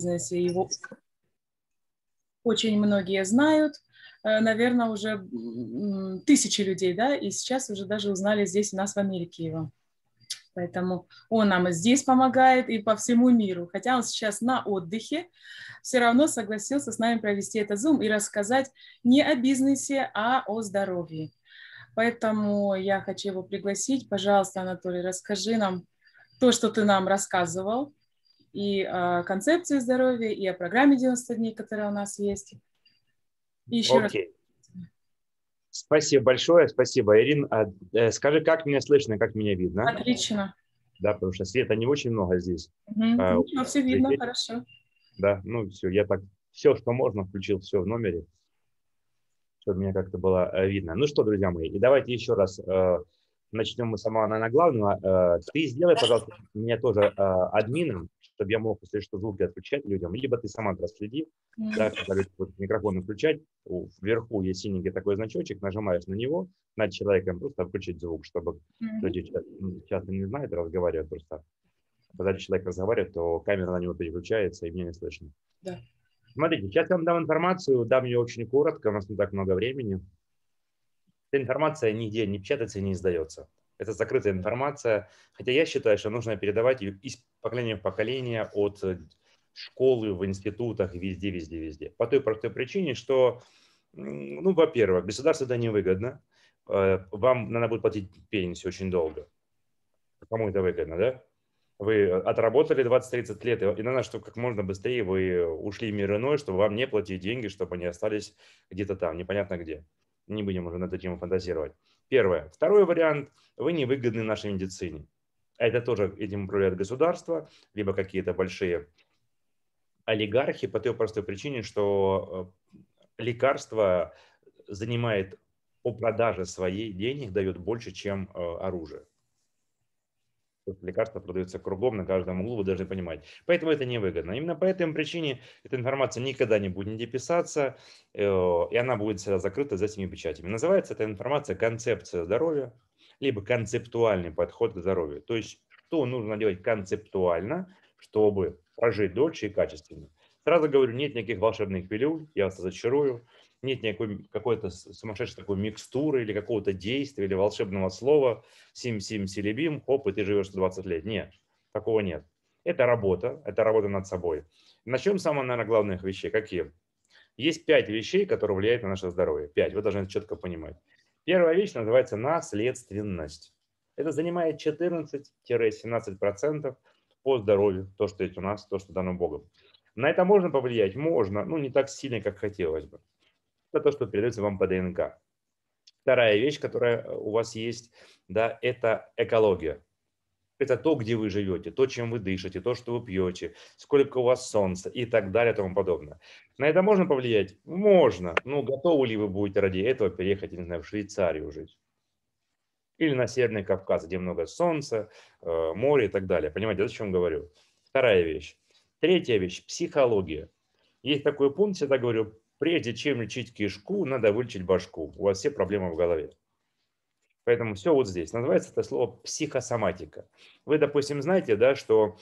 бизнесе. Его очень многие знают, э, наверное, уже тысячи людей, да, и сейчас уже даже узнали здесь у нас в Америке его. Поэтому он нам и здесь помогает, и по всему миру. Хотя он сейчас на отдыхе, все равно согласился с нами провести этот Zoom и рассказать не о бизнесе, а о здоровье. Поэтому я хочу его пригласить. Пожалуйста, Анатолий, расскажи нам то, что ты нам рассказывал, и о концепции здоровья, и о программе 90 дней, которая у нас есть. И еще okay. раз Спасибо большое, спасибо, Ирин. А, э, скажи, как меня слышно, как меня видно? Отлично. Да, потому что света не очень много здесь. Угу. А, ну, все видно, здесь. хорошо. Да, ну все, я так все, что можно, включил все в номере, чтобы меня как-то было э, видно. Ну что, друзья мои, и давайте еще раз э, начнем мы самого на главного. Э, ты сделай, пожалуйста, меня тоже э, админом чтобы я мог, если что, звуки отключать людям, либо ты сама проследи, mm да, когда люди будут микрофон включать, вверху есть синенький такой значочек, нажимаешь на него, над человеком просто включить звук, чтобы mm-hmm. люди ну, часто не знают, разговаривают просто. Когда человек разговаривает, то камера на него переключается, и меня не слышно. Да. Смотрите, сейчас я вам дам информацию, дам ее очень коротко, у нас не так много времени. Эта информация нигде не печатается и не издается это закрытая информация, хотя я считаю, что нужно передавать ее из поколения в поколение от э, школы, в институтах, везде, везде, везде. По той простой причине, что, ну, во-первых, государству это невыгодно, э, вам надо будет платить пенсию очень долго. Кому это выгодно, да? Вы отработали 20-30 лет, и надо, чтобы как можно быстрее вы ушли мир иной, чтобы вам не платили деньги, чтобы они остались где-то там, непонятно где. Не будем уже на эту тему фантазировать. Первое. Второй вариант – вы не выгодны нашей медицине. А это тоже этим управляет государство, либо какие-то большие олигархи по той простой причине, что э, лекарство занимает по продаже своей денег дает больше, чем э, оружие лекарства продаются кругом на каждом углу, вы должны понимать. Поэтому это невыгодно. Именно по этой причине эта информация никогда не будет не писаться, э, и она будет всегда закрыта за этими печатями. Называется эта информация концепция здоровья, либо концептуальный подход к здоровью. То есть, что нужно делать концептуально, чтобы прожить дольше и качественно. Сразу говорю, нет никаких волшебных пилюль, я вас зачарую нет никакой какой-то сумасшедшей такой микстуры или какого-то действия или волшебного слова «сим-сим селебим», хоп, и ты живешь 120 лет. Нет, такого нет. Это работа, это работа над собой. Начнем с самых, наверное, главных вещей. Какие? Есть пять вещей, которые влияют на наше здоровье. Пять, вы должны это четко понимать. Первая вещь называется наследственность. Это занимает 14-17% по здоровью, то, что есть у нас, то, что дано Богом. На это можно повлиять? Можно, но ну, не так сильно, как хотелось бы это то, что передается вам по ДНК. Вторая вещь, которая э, у вас есть, да, это экология. Это то, где вы живете, то, чем вы дышите, то, что вы пьете, сколько у вас солнца и так далее и тому подобное. На это можно повлиять? Можно. Ну, готовы ли вы будете ради этого переехать, не знаю, в Швейцарию жить? Или на Северный Кавказ, где много солнца, э, море и так далее. Понимаете, о чем говорю? Вторая вещь. Третья вещь – психология. Есть такой пункт, всегда говорю, прежде чем лечить кишку, надо вылечить башку. У вас все проблемы в голове. Поэтому все вот здесь. Называется это слово психосоматика. Вы, допустим, знаете, да, что,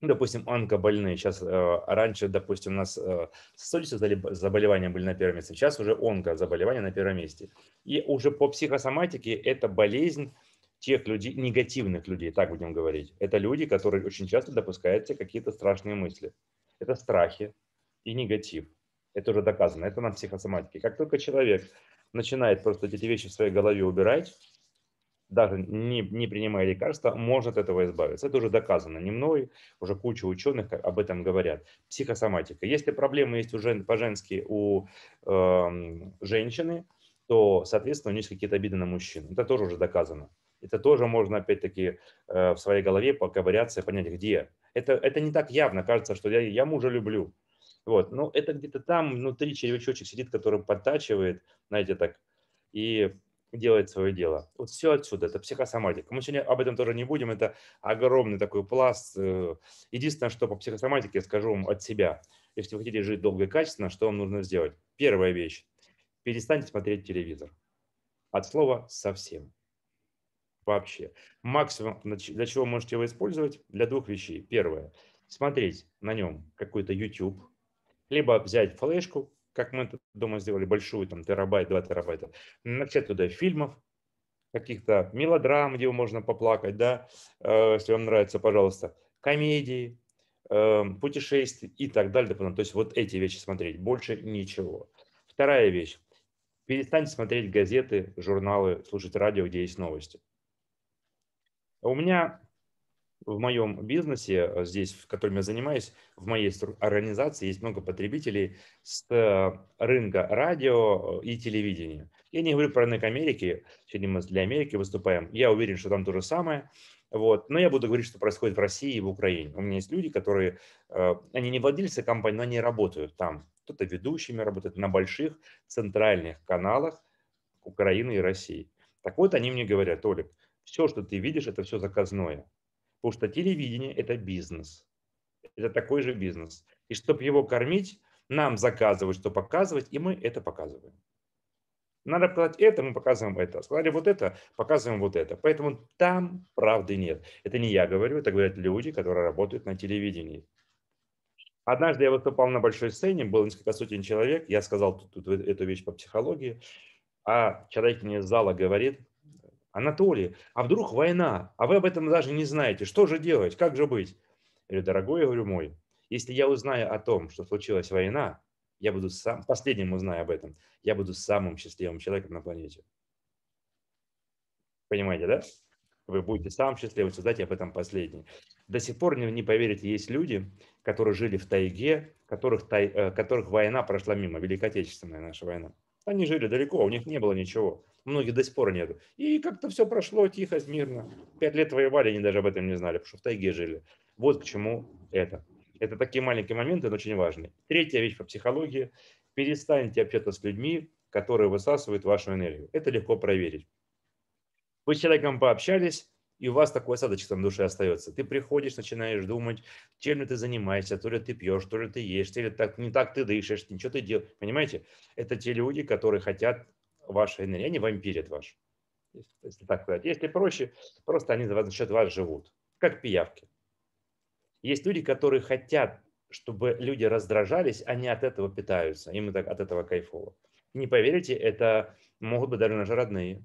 ну, допустим, онкобольные. Сейчас э, раньше, допустим, у нас э, сосудистые заболевания были на первом месте. Сейчас уже онкозаболевания на первом месте. И уже по психосоматике это болезнь тех людей, негативных людей, так будем говорить. Это люди, которые очень часто допускают какие-то страшные мысли. Это страхи и негатив. Это уже доказано, это на психосоматике. Как только человек начинает просто эти вещи в своей голове убирать, даже не, не принимая лекарства, может от этого избавиться. Это уже доказано не мной, уже куча ученых об этом говорят. Психосоматика. Если проблемы есть уже по-женски у э, женщины, то, соответственно, у них какие-то обиды на мужчин. Это тоже уже доказано. Это тоже можно, опять-таки, э, в своей голове поковыряться и понять, где. Это, это не так явно кажется, что я, я мужа люблю. Вот. ну это где-то там внутри червячочек сидит, который подтачивает, знаете, так, и делает свое дело. Вот все отсюда, это психосоматика. Мы сегодня об этом тоже не будем, это огромный такой пласт. Э, единственное, что по психосоматике я скажу вам от себя. Если вы хотите жить долго и качественно, что вам нужно сделать? Первая вещь. Перестаньте смотреть телевизор. От слова совсем. Вообще. Максимум, для чего можете его использовать? Для двух вещей. Первое. Смотреть на нем какой-то YouTube, либо взять флешку, как мы это дома сделали, большую, там терабайт, два терабайта, начать туда фильмов, каких-то мелодрам, где можно поплакать, да, э, если вам нравится, пожалуйста, комедии, э, путешествий и так далее. То есть вот эти вещи смотреть, больше ничего. Вторая вещь. Перестаньте смотреть газеты, журналы, слушать радио, где есть новости. У меня в моем бизнесе, э, здесь, в котором я занимаюсь, в моей организации есть много потребителей с э, рынка радио э, и телевидения. Я не говорю про рынок Америки, сегодня мы для Америки выступаем. Я уверен, что там то же самое. Вот. Но я буду говорить, что происходит в России и в Украине. У меня есть люди, которые, они не владельцы компании, но они работают там. Кто-то ведущими работает на больших центральных каналах Украины и России. Так вот, они мне говорят, "Толик, все, что ты видишь, это все заказное Потому что телевидение – это бизнес. Это такой же бизнес. И чтобы его кормить, нам заказывают, что показывать, и мы это показываем. Надо показать это, мы показываем это. Сказали вот это, показываем вот это. Поэтому там правды нет. Это не я говорю, это говорят люди, которые работают на телевидении. Однажды я выступал на большой сцене, было несколько сотен человек, я сказал тут, тут эту вещь по психологии, а человек мне из зала говорит, Анатолий, а вдруг война, а вы об этом даже не знаете, что же делать, как же быть? Я говорю, дорогой, я говорю, мой, если я узнаю о том, что случилась война, я буду сам, последним узнаю об этом, я буду самым счастливым человеком на планете. Понимаете, да? Вы будете самым счастливым, создать об этом последний. До сих пор не, не поверите, есть люди, которые жили в тайге, которых, тай, э, которых война прошла мимо, Великой Отечественная наша война. Они жили далеко, у них не было ничего. Многих до сих пор нет. И как-то все прошло тихо, мирно. Пять лет воевали, они даже об этом не знали, потому что в тайге жили. Вот к чему это. Это такие маленькие моменты, но очень важные. Третья вещь по психологии. Перестаньте общаться с людьми, которые высасывают вашу энергию. Это легко проверить. Вы с человеком пообщались, и у вас такой осадочек там в душе остается. Ты приходишь, начинаешь думать, чем ли ты занимаешься, то ли ты пьешь, то ли ты ешь, то ли так, не так ты дышишь, ничего ты делаешь. Понимаете? Это те люди, которые хотят вашей энергии, они вампирят ваш. Если так сказать. Если проще, просто они за, за счет вас живут, как пиявки. Есть люди, которые хотят, чтобы люди раздражались, они от этого питаются, им так, от этого кайфово. Не поверите, это могут быть даже наши родные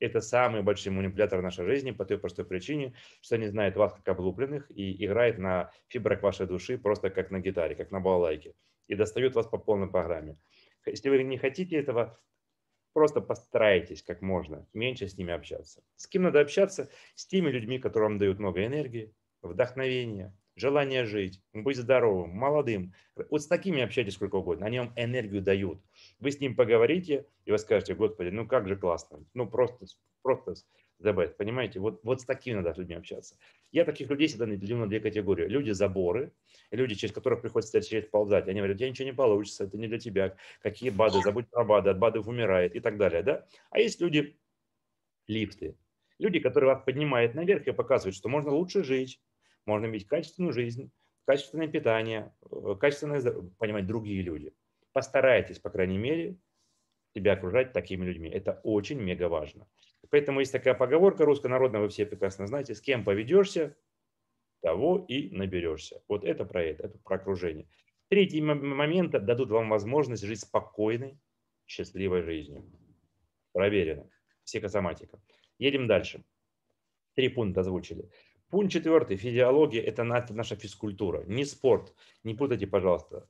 это самые большие манипуляторы нашей жизни по той простой причине, что не знает вас как облупленных и играет на фибрах вашей души просто как на гитаре, как на балалайке и достают вас по полной программе. Если вы не хотите этого, просто постарайтесь как можно меньше с ними общаться. С кем надо общаться? С теми людьми, которые вам дают много энергии, вдохновения, желание жить, быть здоровым, молодым. Вот с такими общайтесь сколько угодно. Они вам энергию дают. Вы с ним поговорите, и вы скажете, господи, ну как же классно, ну просто, просто забыть, понимаете? Вот, вот с такими надо с людьми общаться. Я таких людей всегда делю на две категории. Люди-заборы, люди, через которых приходится через ползать. Они говорят, у тебя ничего не получится, это не для тебя. Какие БАДы, забудь про БАДы, от БАДов умирает и так далее. Да? А есть люди, лифты, люди, которые вас поднимают наверх и показывают, что можно лучше жить, можно иметь качественную жизнь, качественное питание, э, качественное, понимать, другие люди. Постарайтесь, по крайней мере, себя окружать такими людьми. Это очень мега важно. Поэтому есть такая поговорка руссконародная: вы все прекрасно знаете, с кем поведешься, того и наберешься. Вот это про это, это про окружение. Третий момент дадут вам возможность жить спокойной, счастливой жизнью. Проверено. Психосоматика. Едем дальше. Три пункта озвучили. Пункт четвертый. Физиология – это наша физкультура, не спорт. Не путайте, пожалуйста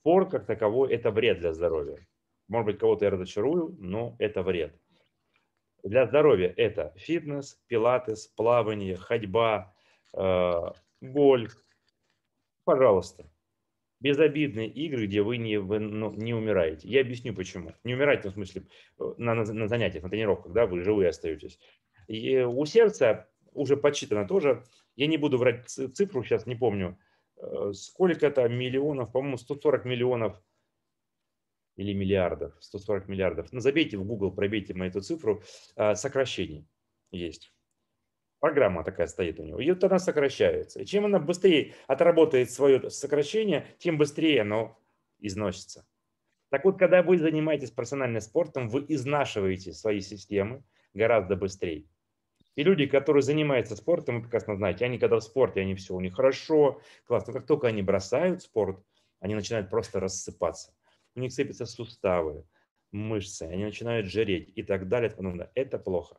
спор как таковой – это вред для здоровья. Может быть, кого-то я разочарую, но это вред. Для здоровья это фитнес, пилатес, плавание, ходьба, э, гольф. Пожалуйста, безобидные игры, где вы не, вы, ну, не умираете. Я объясню почему. Не умираете, в смысле, на, на, на занятиях, на тренировках, да, вы живые остаетесь. И у сердца уже подсчитано тоже, я не буду врать цифру, сейчас не помню, Э, сколько там миллионов, по-моему, 140 миллионов или миллиардов, 140 миллиардов. Ну, забейте в Google, пробейте мою эту цифру, э, сокращений есть. Программа такая стоит у него. И вот она сокращается. И чем она быстрее отработает свое сокращение, тем быстрее оно износится. Так вот, когда вы занимаетесь профессиональным спортом, вы изнашиваете свои системы гораздо быстрее. И люди, которые занимаются спортом, вы прекрасно знаете, они когда в спорте, они все, у них хорошо, классно. Как только они бросают спорт, они начинают просто рассыпаться. У них сыпятся суставы, мышцы, они начинают жреть и так далее. Это плохо.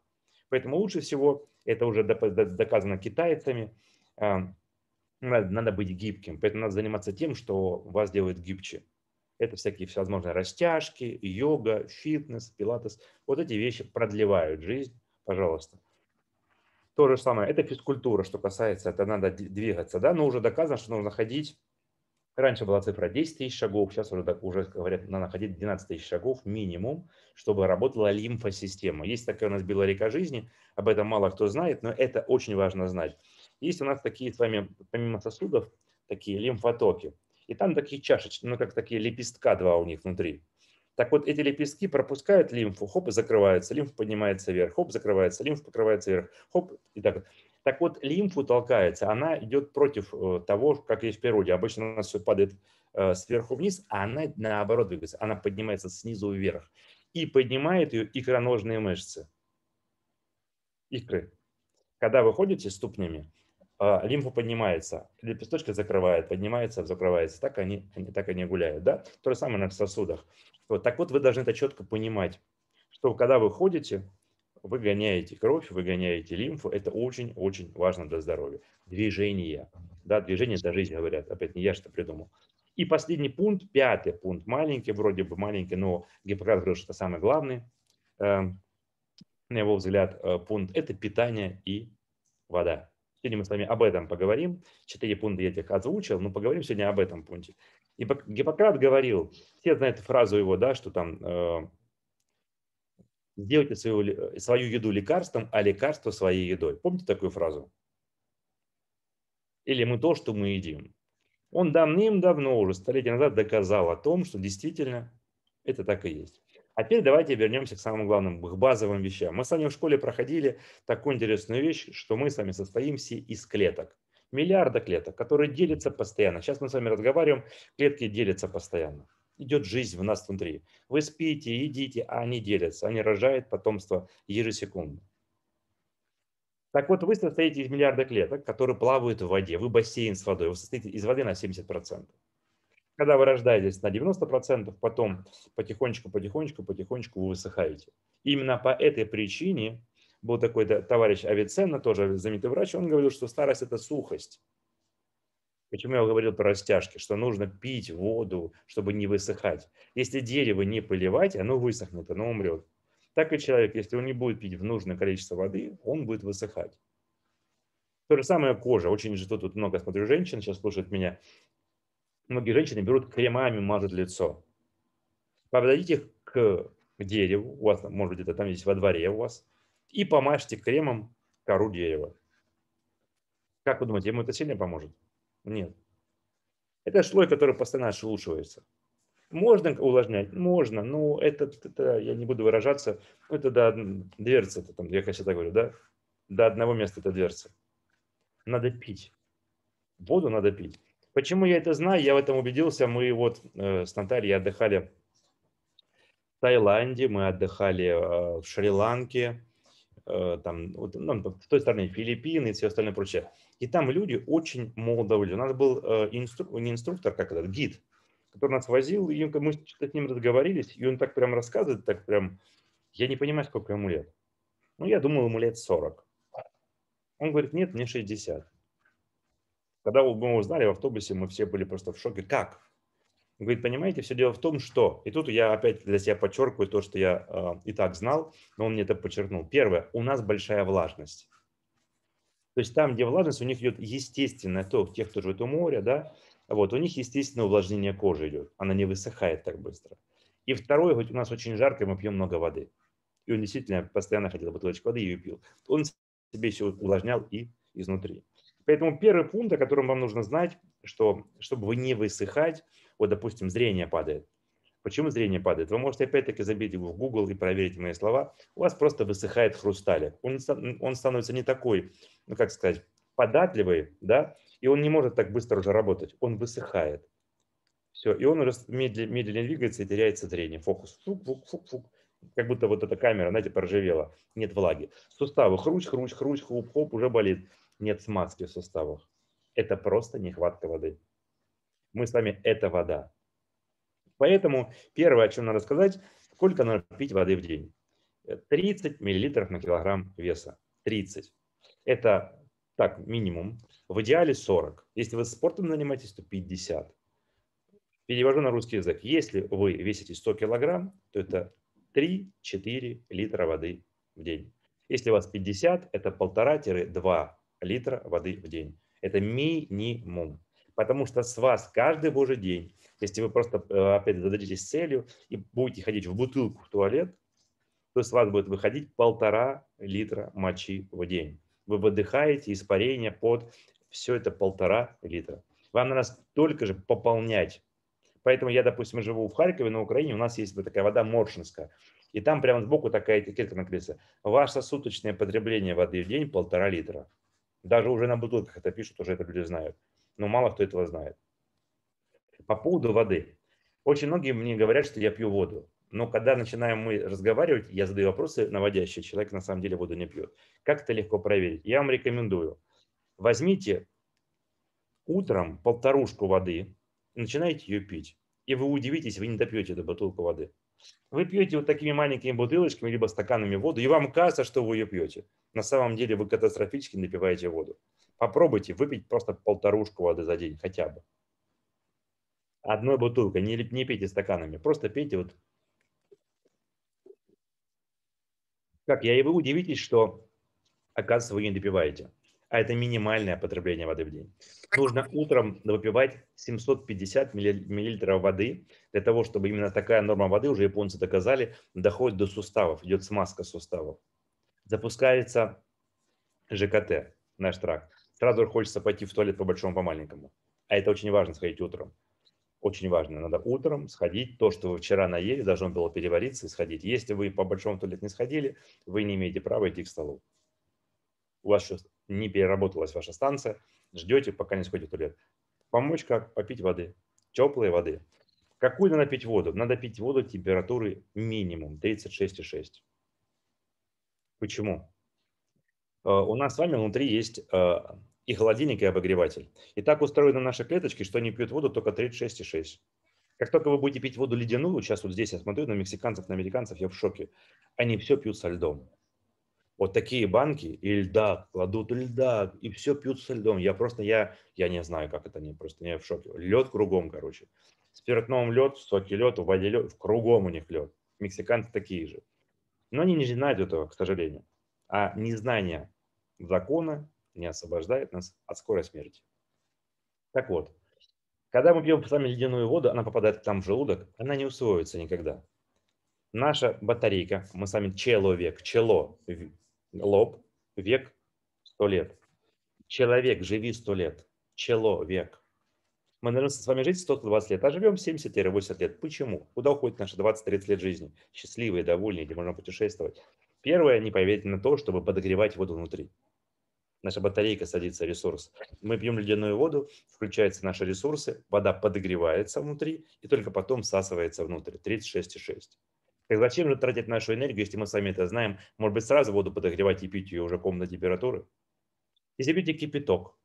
Поэтому лучше всего, это уже доказано китайцами, а, надо быть гибким. Поэтому надо заниматься тем, что вас делает гибче. Это всякие всевозможные растяжки, йога, фитнес, пилатес. Вот эти вещи продлевают жизнь, пожалуйста. То же самое, это физкультура, что касается, это надо двигаться, да, но уже доказано, что нужно ходить. Раньше была цифра 10 тысяч шагов, сейчас уже, уже говорят, надо ходить 12 тысяч шагов минимум, чтобы работала лимфосистема. Есть такая у нас белая река жизни, об этом мало кто знает, но это очень важно знать. Есть у нас такие с вами, помимо сосудов, такие лимфотоки. И там такие чашечки, ну как такие лепестка два у них внутри. Так вот, эти лепестки пропускают лимфу, хоп, и закрываются, лимф поднимается вверх, хоп, закрывается, лимф покрывается вверх, хоп, и так Так вот, лимфу толкается, она идет против э, того, как есть в природе. Обычно у нас все падает э, сверху вниз, а она наоборот двигается, она поднимается снизу вверх. И поднимает ее икроножные мышцы, икры. Когда вы ходите ступнями, э, лимфа поднимается, лепесточка закрывает, поднимается, закрывается. Так они, так они гуляют. Да? То же самое на сосудах. Вот, так вот, вы должны это четко понимать, что когда вы ходите, вы гоняете кровь, вы гоняете лимфу. Это очень-очень важно для здоровья. Движение. Да, движение за жизнь говорят. Опять не я что придумал. И последний пункт, пятый пункт, маленький, вроде бы маленький, но Гиппократ говорил, что это самый главный, э, на его взгляд, э, пункт – это питание и вода. Сегодня мы с вами об этом поговорим. Четыре пункта я тех озвучил, но поговорим сегодня об этом пункте. Гиппократ говорил, все знают фразу его, да, что там э, сделайте свою, э, свою еду лекарством, а лекарство своей едой. Помните такую фразу? Или мы то, что мы едим. Он давным-давно, уже столетия назад, доказал о том, что действительно это так и есть. А теперь давайте вернемся к самым главным, к базовым вещам. Мы с вами в школе проходили такую интересную вещь, что мы с вами состоимся из клеток миллиарда клеток, которые делятся постоянно. Сейчас мы с вами разговариваем, клетки делятся постоянно. Идет жизнь в нас внутри. Вы спите, едите, а они делятся. Они рожают потомство ежесекундно. Так вот, вы состоите из миллиарда клеток, которые плавают в воде. Вы бассейн с водой. Вы состоите из воды на 70%. Когда вы рождаетесь на 90%, потом потихонечку, потихонечку, потихонечку вы высыхаете. Именно по этой причине был такой товарищ Авиценна, тоже знаменитый врач, он говорил, что старость – это сухость. Почему я говорил про растяжки, что нужно пить воду, чтобы не высыхать. Если дерево не поливать, оно высохнет, оно умрет. Так и человек, если он не будет пить в нужное количество воды, он будет высыхать. То же самое кожа. Очень же тут много, смотрю, женщин сейчас слушают меня. Многие женщины берут кремами, мажут лицо. Подойдите их к дереву, у вас, может быть, это там есть во дворе у вас – и помажьте кремом кору дерева. Как вы думаете, ему это сильно поможет? Нет. Это слой, который постоянно отшелушивается. Можно увлажнять? Можно, но это, это я не буду выражаться, это до дверцы, это там, я всегда говорю, да? До одного места это дверцы. Надо пить. Воду надо пить. Почему я это знаю? Я в этом убедился. Мы вот э, с Натальей отдыхали в Таиланде, мы отдыхали э, в Шри-Ланке, Э, там, вот, ну, с той стороны Филиппины и все остальное прочее. И там люди очень молодо были. У нас был э, инстру, не инструктор, как этот, гид, который нас возил, и мы с ним разговорились, и он так прям рассказывает, так прям, я не понимаю, сколько ему лет. Ну, я думал, ему лет 40. Он говорит, нет, мне 60. Когда мы узнали в автобусе, мы все были просто в шоке. Как? Он говорит, понимаете, все дело в том, что... И тут я опять для себя подчеркиваю то, что я э, и так знал, но он мне это подчеркнул. Первое, у нас большая влажность. То есть там, где влажность, у них идет естественное, то тех, кто живет у моря, да, вот, у них естественное увлажнение кожи идет, она не высыхает так быстро. И второе, хоть у нас очень жарко, мы пьем много воды. И он действительно постоянно хотел бутылочку воды и ее пил. Он себе все увлажнял и изнутри. Поэтому первый пункт, о котором вам нужно знать, что чтобы вы не высыхать, вот, допустим, зрение падает. Почему зрение падает? Вы можете опять-таки забить его в Google и проверить мои слова. У вас просто высыхает хрусталик. Он, он становится не такой, ну как сказать, податливый, да, и он не может так быстро уже работать. Он высыхает. Все, и он уже медленно, медленно двигается и теряется зрение. Фокус. Фук, фук, фук, фук. Как будто вот эта камера, знаете, поржавела. Нет влаги. Суставы хруч, хруч, хруч, хруп, хоп, уже болит. Нет смазки в суставах. Это просто нехватка воды мы с вами – это вода. Поэтому первое, о чем надо сказать, сколько надо пить воды в день. 30 мл на килограмм веса. 30. Это так, минимум. В идеале 40. Если вы спортом занимаетесь, то 50. Перевожу на русский язык. Если вы весите 100 килограмм, то это 3-4 литра воды в день. Если у вас 50, это 1,5-2 литра воды в день. Это минимум. Потому что с вас каждый божий день, если вы просто э, опять зададитесь целью и будете ходить в бутылку в туалет, то с вас будет выходить полтора литра мочи в день. Вы выдыхаете испарение под все это полтора литра. Вам надо столько же пополнять. Поэтому я, допустим, живу в Харькове, на Украине, у нас есть вот такая вода моршинская. И там прямо сбоку такая этикетка наклеится. Ваше суточное потребление воды в день полтора литра. Даже уже на бутылках это пишут, уже это люди знают но ну, мало кто этого знает. По поводу воды. Очень многие мне говорят, что я пью воду. Но когда начинаем мы разговаривать, я задаю вопросы наводящие. Человек на самом деле воду не пьет. Как это легко проверить? Я вам рекомендую. Возьмите утром полторушку воды, начинаете ее пить. И вы удивитесь, вы не допьете эту бутылку воды. Вы пьете вот такими маленькими бутылочками, либо стаканами воду, и вам кажется, что вы ее пьете. На самом деле вы катастрофически напиваете воду. Попробуйте выпить просто полторушку воды за день хотя бы. Одной бутылкой, не, не пейте стаканами, просто пейте вот. Как я и вы удивитесь, что, оказывается, вы не допиваете. А это минимальное потребление воды в день. Нужно утром выпивать 750 миллилитров воды для того, чтобы именно такая норма воды, уже японцы доказали, доходит до суставов, идет смазка суставов. Запускается ЖКТ, наш тракт сразу хочется пойти в туалет по большому, по маленькому. А это очень важно, сходить утром. Очень важно. Надо утром сходить. То, что вы вчера наели, должно было перевариться и сходить. Если вы по большому туалет не сходили, вы не имеете права идти к столу. У вас еще не переработалась ваша станция. Ждете, пока не сходит туалет. Помочь как? Попить воды. Теплой воды. Какую надо пить воду? Надо пить воду температуры минимум 36,6. Почему? Э, у нас с вами внутри есть э, и холодильник, и обогреватель. И так устроены наши клеточки, что они пьют воду только 36,6. Как только вы будете пить воду ледяную, сейчас вот здесь я смотрю на мексиканцев, на американцев, я в шоке, они все пьют со льдом. Вот такие банки и льда кладут, и льда, и все пьют со льдом. Я просто, я, я не знаю, как это, они просто я в шоке. Лед кругом, короче. Спиртном лед, в соке лед, в воде лед, в кругом у них лед. Мексиканцы такие же. Но они не знают этого, к сожалению. А незнание закона не освобождает нас от скорой смерти. Так вот, когда мы пьем с вами ледяную воду, она попадает к нам в желудок, она не усвоится никогда. Наша батарейка, мы с вами человек, чело, лоб, век, сто лет. Человек, живи сто лет, чело, век. Мы должны с вами жить 120 лет, а живем 70-80 лет. Почему? Куда уходят наши 20-30 лет жизни? Счастливые, довольные, где можно путешествовать. Первое, не поверить на то, чтобы подогревать воду внутри наша батарейка садится, ресурс. Мы пьем ледяную воду, включаются наши ресурсы, вода подогревается внутри и только потом всасывается внутрь, 36,6. Так зачем же тратить нашу энергию, если мы сами это знаем? Может быть, сразу воду подогревать и пить ее уже комнатной температуры? Если пьете кипяток,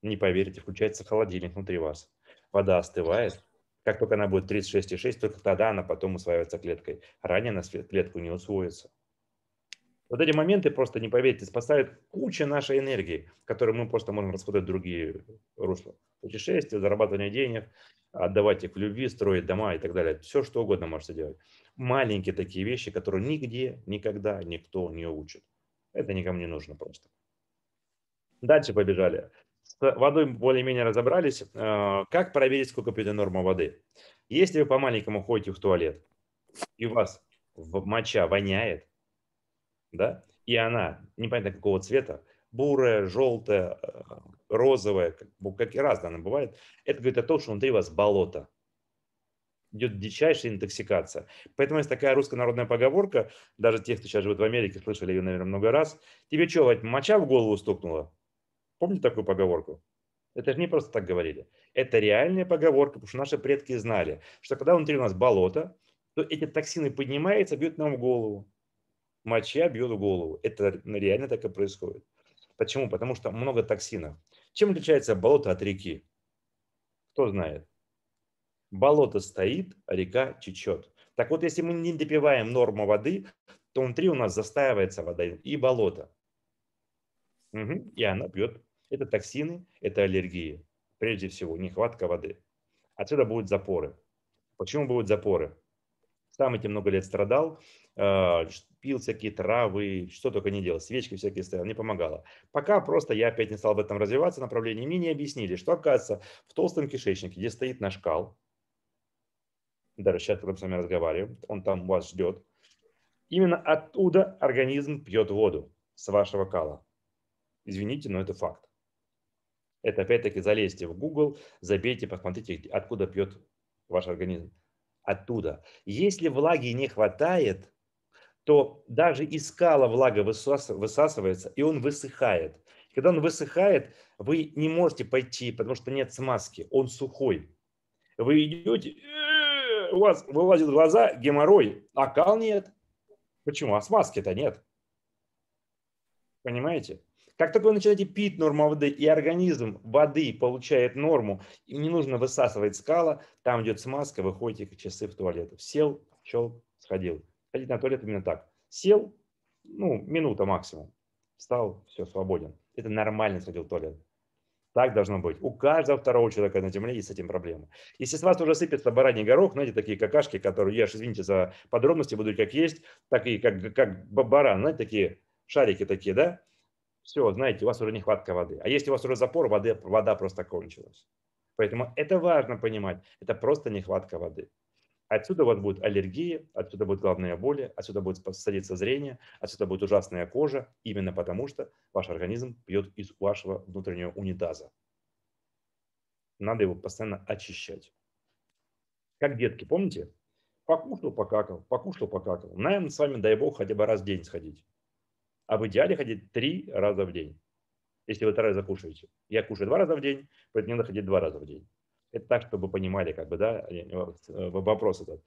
не поверите, включается холодильник внутри вас. Вода остывает, как только она будет 36,6, только тогда она потом усваивается клеткой. Ранее она клетку не усвоится. Вот эти моменты просто, не поверите, спасают кучу нашей энергии, которую мы просто можем расходовать в другие русла. Путешествия, зарабатывание денег, отдавать их в любви, строить дома и так далее. Все, что угодно можете делать. Маленькие такие вещи, которые нигде, никогда никто не учит. Это никому не нужно просто. Дальше побежали. С водой более-менее разобрались. Э, как проверить, сколько пьете норма воды? Если вы по-маленькому ходите в туалет, и у вас моча воняет, да, и она непонятно какого цвета, бурая, желтая, э, розовая, как, как и разная она бывает, это говорит о том, что внутри вас болото. Идет дичайшая интоксикация. Поэтому есть такая русская народная поговорка, даже те, кто сейчас живет в Америке, слышали ее, наверное, много раз. Тебе что, Вадь, моча в голову стукнула? Помните такую поговорку? Это же не просто так говорили. Это реальная поговорка, потому что наши предки знали, что когда внутри у нас болото, то эти токсины поднимаются, бьют нам в голову моча бьет в голову. Это реально так и происходит. Почему? Потому что много токсинов. Чем отличается болото от реки? Кто знает? Болото стоит, а река течет. Так вот, если мы не допиваем норму воды, то внутри у нас застаивается вода и болото. Угу. И она пьет. Это токсины, это аллергии. Прежде всего, нехватка воды. Отсюда будут запоры. Почему будут запоры? Сам этим много лет страдал, а, пил всякие травы, что только не делал, свечки всякие ставил, не помогало. Пока просто я опять не стал в этом развиваться направлении, мне не объяснили, что оказывается в толстом кишечнике, где стоит наш кал, даже сейчас, когда мы с вами разговариваем, он там вас ждет, именно оттуда организм пьет воду с вашего кала. Извините, но это факт. Это опять-таки залезьте в Google, забейте, посмотрите, откуда пьет ваш организм оттуда. Если влаги не хватает, то даже из скала влага высасывается, и он высыхает. Когда он высыхает, вы не можете пойти, потому что нет смазки, он сухой. Вы идете, э, у вас вылазят глаза, геморрой, а кал нет. Почему? А смазки-то нет. Понимаете? Как только вы начинаете пить норму воды, и организм воды получает норму, и не нужно высасывать скала, там идет смазка, вы ходите часы в туалет. Сел, чел сходил. Ходить на туалет именно так. Сел, ну, минута максимум. Встал, все, свободен. Это нормально сходил в туалет. Так должно быть. У каждого второго человека на земле есть с этим проблемы. Если с вас уже сыпется бараний горох, знаете, такие какашки, которые, я же, извините за подробности, буду как есть, такие, как, как баран, знаете, такие шарики такие, да? все, знаете, у вас уже нехватка воды. А если у вас уже запор, воды, вода просто кончилась. Поэтому это важно понимать. Это просто нехватка воды. Отсюда вот будут аллергии, отсюда будут головные боли, отсюда будет садиться зрение, отсюда будет ужасная кожа, именно потому что ваш организм пьет из вашего внутреннего унитаза. Надо его постоянно очищать. Как детки, помните? Покушал, покакал, покушал, покакал. Наверное, с вами, дай бог, хотя бы раз в день сходить. А в идеале ходить три раза в день, если вы трапезу закушиваете. Я кушаю два раза в день, поэтому мне надо ходить два раза в день. Это так, чтобы понимали, как бы, да, э, э, вопрос этот.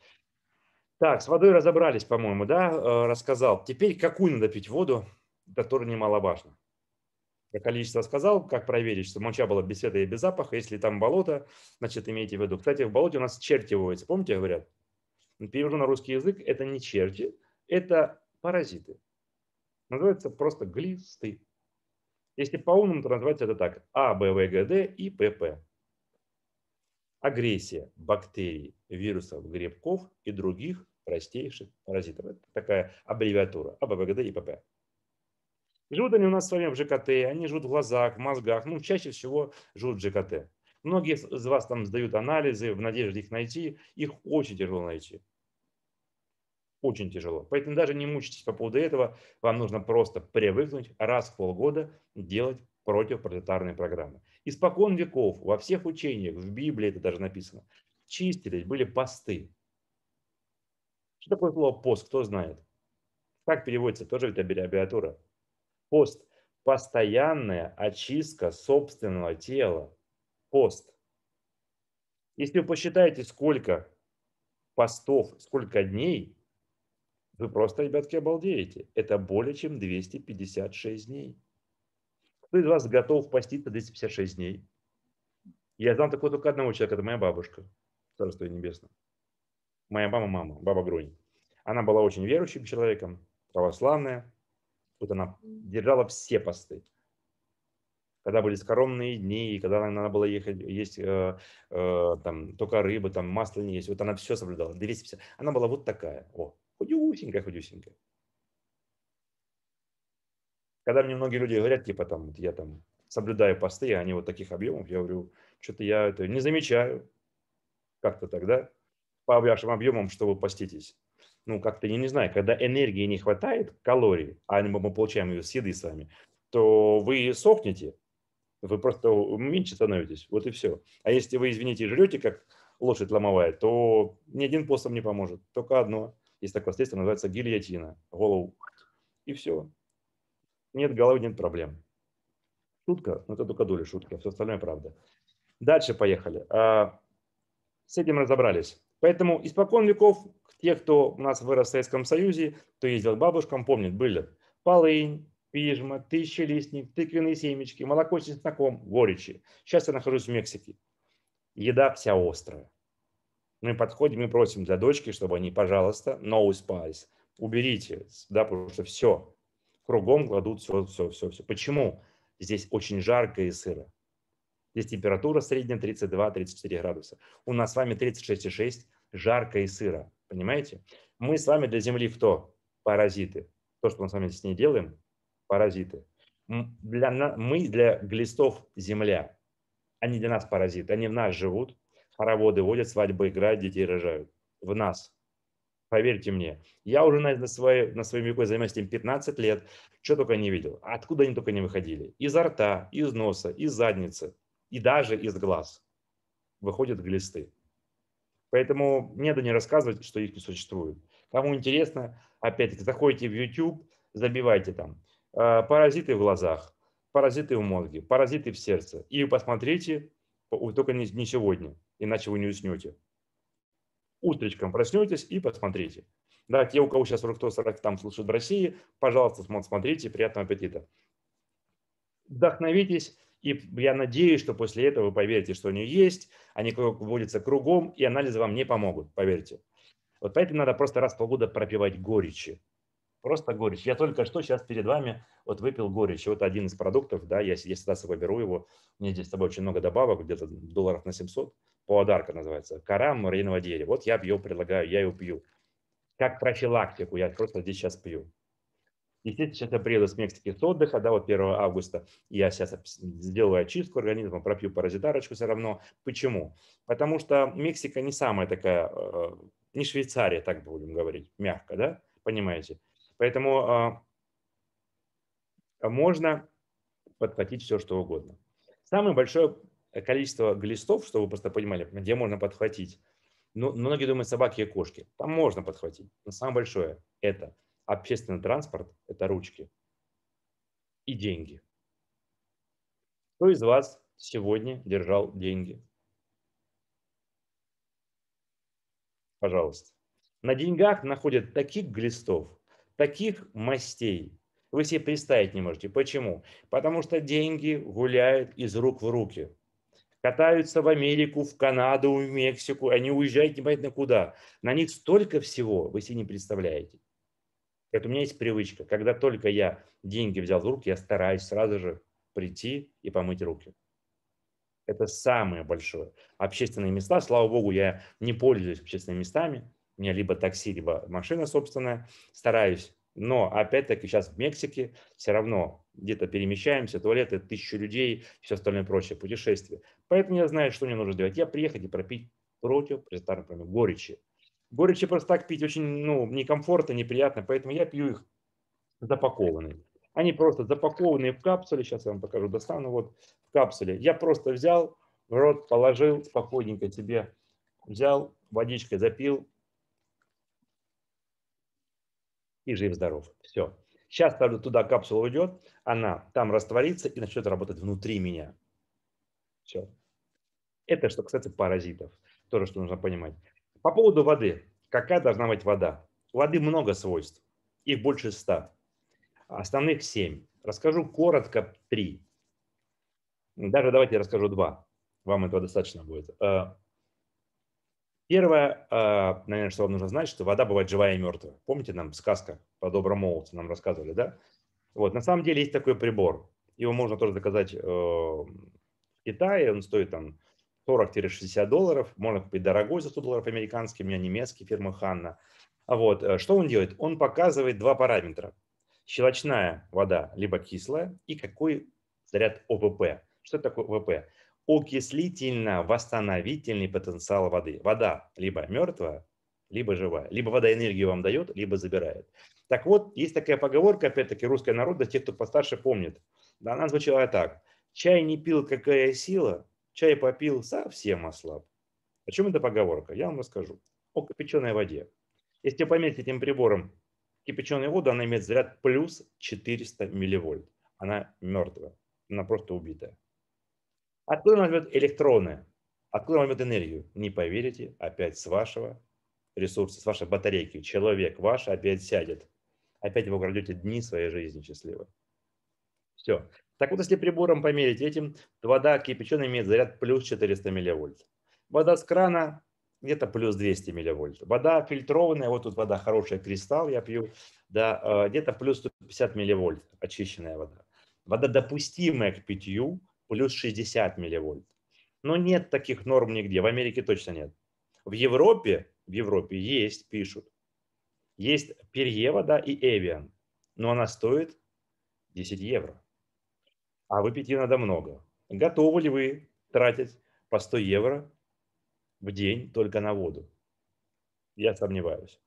Так, с водой разобрались, по-моему, да, э, рассказал. Теперь какую надо пить воду, это тоже немаловажно. Про количество сказал, как проверить, что моча была без света и без запаха. Если там болото, значит, имейте в виду. Кстати, в болоте у нас черти водятся, помните, говорят? Перевожу на русский язык, это не черти, это паразиты. Называется просто глисты. Если по-умному, то назвать это так. А, Б, В, Г, Д и П, П. Агрессия бактерий, вирусов, грибков и других простейших паразитов. Это такая аббревиатура. А, Б, В, Г, Д и П, П. Живут они у нас с вами в ЖКТ, они живут в глазах, в мозгах, ну, чаще всего живут в ЖКТ. Многие из вас там сдают анализы в надежде их найти, их очень тяжело найти очень тяжело. Поэтому даже не мучайтесь по поводу этого, вам нужно просто привыкнуть раз в полгода делать против пролетарной программы. Испокон веков, во всех учениях, в Библии это даже написано, чистились, были посты. Что такое слово пост, кто знает? Как переводится, тоже ведь аббревиатура. Пост – постоянная очистка собственного тела. Пост. Если вы посчитаете, сколько постов, сколько дней вы просто, ребятки, обалдеете. Это более чем 256 дней. Кто из вас готов поститься 256 дней? Я знал такого только одного человека, это моя бабушка, Царство Небесное. Моя мама, мама, баба Грунь. Она была очень верующим человеком, православная. Вот она держала все посты. Когда были скоромные дни, когда надо было ехать, есть э, э, там, только рыба, там масло не есть. Вот она все соблюдала. 250. Она была вот такая. О, Худюсенькая, худюсенькая. Когда мне многие люди говорят, типа, там, я там соблюдаю посты, а они вот таких объемов, я говорю, что-то я это не замечаю. Как-то тогда по вашим объемам, что вы поститесь. Ну, как-то я не знаю, когда энергии не хватает, калорий, а мы получаем ее с еды с вами, то вы сохнете, вы просто меньше становитесь, вот и все. А если вы, извините, жрете, как лошадь ломовая, то ни один пост вам не поможет, только одно – есть такое следствие, называется гильотина, голову. И все. Нет головы, нет проблем. Шутка, но ну, это только доля шутки, а все остальное правда. Дальше поехали. А, с этим разобрались. Поэтому испокон веков те, кто у нас вырос в Советском Союзе, кто ездил к бабушкам, помнят, были полынь, пижма, тысячелистник, тыквенные семечки, молоко с чесноком, горечи. Сейчас я нахожусь в Мексике. Еда вся острая мы подходим и просим для дочки, чтобы они, пожалуйста, no spice, уберите, да, потому что все, кругом кладут все, все, все, все. Почему? Здесь очень жарко и сыро. Здесь температура средняя 32-34 градуса. У нас с вами 36,6, жарко и сыро. Понимаете? Мы с вами для Земли кто? Паразиты. То, что мы с вами здесь не делаем, паразиты. Для, мы для глистов Земля. Они а для нас паразиты. Они в нас живут, хороводы водят, свадьбы играют, детей рожают. В нас. Поверьте мне, я уже на, на, своей, на своем веку занимаюсь этим 15 лет, что только не видел, откуда они только не выходили. Изо рта, из носа, из задницы и даже из глаз выходят глисты. Поэтому не надо не рассказывать, что их не существует. Кому интересно, опять-таки, заходите в YouTube, забивайте там э, «паразиты в глазах», «паразиты в мозге», «паразиты в сердце» и посмотрите, только не сегодня, иначе вы не уснете. Утречком проснетесь и посмотрите. Да, те, у кого сейчас кто там слушают в России, пожалуйста, смотрите, приятного аппетита. Вдохновитесь, и я надеюсь, что после этого вы поверите, что они есть, они вводятся кругом, и анализы вам не помогут, поверьте. Вот поэтому надо просто раз в полгода пропивать горечи. Просто горечь. Я только что сейчас перед вами вот выпил горечь. Вот один из продуктов, да, я, я всегда с собой беру его. У меня здесь с тобой очень много добавок, где-то долларов на 700. Подарка называется. Кора муравьиного дерева. Вот я ее предлагаю, я ее пью. Как профилактику я просто здесь сейчас пью. Естественно, сейчас я приеду с Мексики с отдыха, да, вот 1 августа. Я сейчас сделаю очистку организма, пропью паразитарочку все равно. Почему? Потому что Мексика не самая такая, э, не Швейцария, так будем говорить, мягко, да, понимаете. Поэтому а, можно подхватить все, что угодно. Самое большое количество глистов, чтобы вы просто понимали, где можно подхватить. Ну, многие думают, собаки и кошки. Там можно подхватить. Но самое большое – это общественный транспорт, это ручки и деньги. Кто из вас сегодня держал деньги? Пожалуйста. На деньгах находят таких глистов, таких мастей вы себе представить не можете. Почему? Потому что деньги гуляют из рук в руки. Катаются в Америку, в Канаду, в Мексику. Они уезжают не понятно куда. На них столько всего вы себе не представляете. Это у меня есть привычка. Когда только я деньги взял в руки, я стараюсь сразу же прийти и помыть руки. Это самое большое. Общественные места, слава богу, я не пользуюсь общественными местами. У меня либо такси, либо машина собственная. Стараюсь. Но опять-таки сейчас в Мексике все равно где-то перемещаемся, туалеты, тысячу людей, все остальное прочее, путешествие. Поэтому я знаю, что мне нужно делать. Я приехать и пропить против престарпами горечи. Горечи просто так пить очень ну, некомфортно, неприятно, поэтому я пью их запакованные. Они просто запакованные в капсуле. Сейчас я вам покажу, достану вот в капсуле. Я просто взял, в рот положил спокойненько тебе, взял, водичкой запил, и жив-здоров. Все. Сейчас ставлю туда, капсула уйдет, она там растворится и начнет работать внутри меня. Все. Это, что кстати, паразитов. Тоже, что нужно понимать. По поводу воды. Какая должна быть вода? У воды много свойств. Их больше ста. Основных семь. Расскажу коротко три. Даже давайте расскажу два. Вам этого достаточно будет. Э, Первое, а, наверное, что вам нужно знать, что вода бывает живая и мертвая. Помните, нам сказка по доброму молодцу нам рассказывали, да? Вот, на самом деле есть такой прибор. Его можно тоже заказать э, в Китае. Он стоит там 40-60 долларов. Можно купить дорогой за 100 долларов американский. У меня немецкий, фирма Ханна. А Вот, э, что он делает? Он показывает два параметра. Щелочная вода, либо кислая, и какой заряд ОВП. Что такое ОВП? окислительно-восстановительный потенциал воды. Вода либо мертвая, либо живая. Либо вода энергию вам дает, либо забирает. Так вот, есть такая поговорка, опять-таки, русская народная, те, кто постарше, помнит. она звучала так. Чай не пил, какая сила, чай попил, совсем ослаб. О чем эта поговорка? Я вам расскажу. О кипяченой воде. Если пометить этим прибором кипяченую воду, она имеет заряд плюс 400 милливольт. Она мертвая, она просто убитая. А откуда он возьмет электроны? Откуда он возьмет энергию? Не поверите, опять с вашего ресурса, с вашей батарейки. Человек ваш опять сядет. Опять вы украдете дни своей жизни счастливы. Все. Так вот, если прибором померить этим, то вода кипяченая имеет заряд плюс 400 милливольт. Вода с крана где-то плюс 200 милливольт. Вода фильтрованная, вот тут вода хорошая, кристалл я пью, да, э, где-то плюс 150 милливольт очищенная вода. Вода допустимая к питью плюс 60 милливольт. Но нет таких норм нигде. В Америке точно нет. В Европе, в Европе есть, пишут. Есть Перьева, да, и Эвиан. Но она стоит 10 евро. А выпить ее надо много. Готовы ли вы тратить по 100 евро в день только на воду? Я сомневаюсь.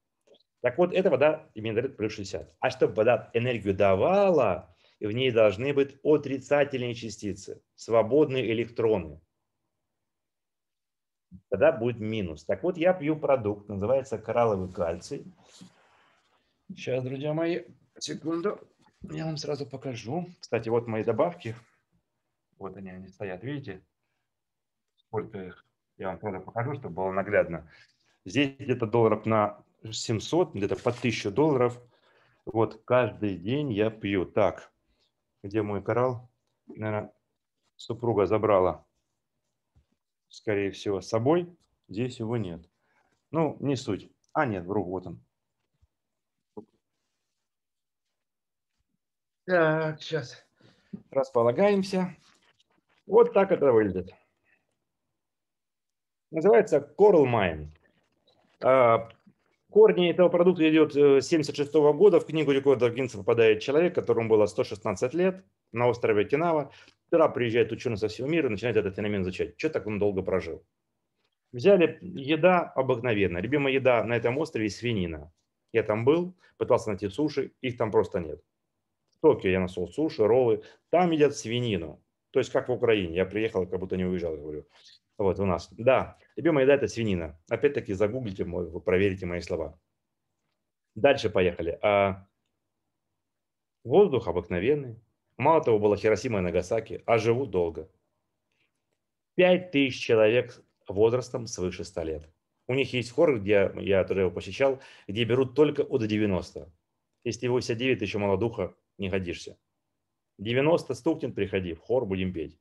Так вот, эта вода именно дает плюс 60. А чтобы вода энергию давала, и в ней должны быть отрицательные частицы, свободные электроны. Тогда будет минус. Так вот, я пью продукт, называется коралловый кальций. Сейчас, друзья мои, секунду, я вам сразу покажу. Кстати, вот мои добавки. Вот они, они стоят, видите? Сколько их. Я вам тоже покажу, чтобы было наглядно. Здесь где-то долларов на 700, где-то по 1000 долларов. Вот каждый день я пью. Так, где мой коралл. Наверное, супруга забрала, скорее всего, с собой. Здесь его нет. Ну, не суть. А, нет, вру, вот он. Так, сейчас располагаемся. Вот так это выглядит. Называется Coral Mine. А, корни этого продукта идет 1976 э, года. В книгу рекордов Гиннесса попадает человек, которому было 116 лет на острове Окинава. Туда приезжает ученый со всего мира и начинает этот феномен изучать. Что так он долго прожил? Взяли еда обыкновенная. Любимая еда на этом острове – свинина. Я там был, пытался найти суши, их там просто нет. В Токио я нашел суши, роллы. Там едят свинину. То есть как в Украине. Я приехал, как будто не уезжал, говорю. Вот у нас. Да, любимая еда – это свинина. Опять-таки загуглите, вы проверите мои слова. Дальше поехали. А воздух обыкновенный. Мало того, была Хиросима и Нагасаки, а живут долго. 5 тысяч человек возрастом свыше 100 лет. У них есть хор, где я тоже его посещал, где берут только от 90. Если его 89, ты еще молодуха, не годишься. 90 стукнет, приходи в хор, будем петь.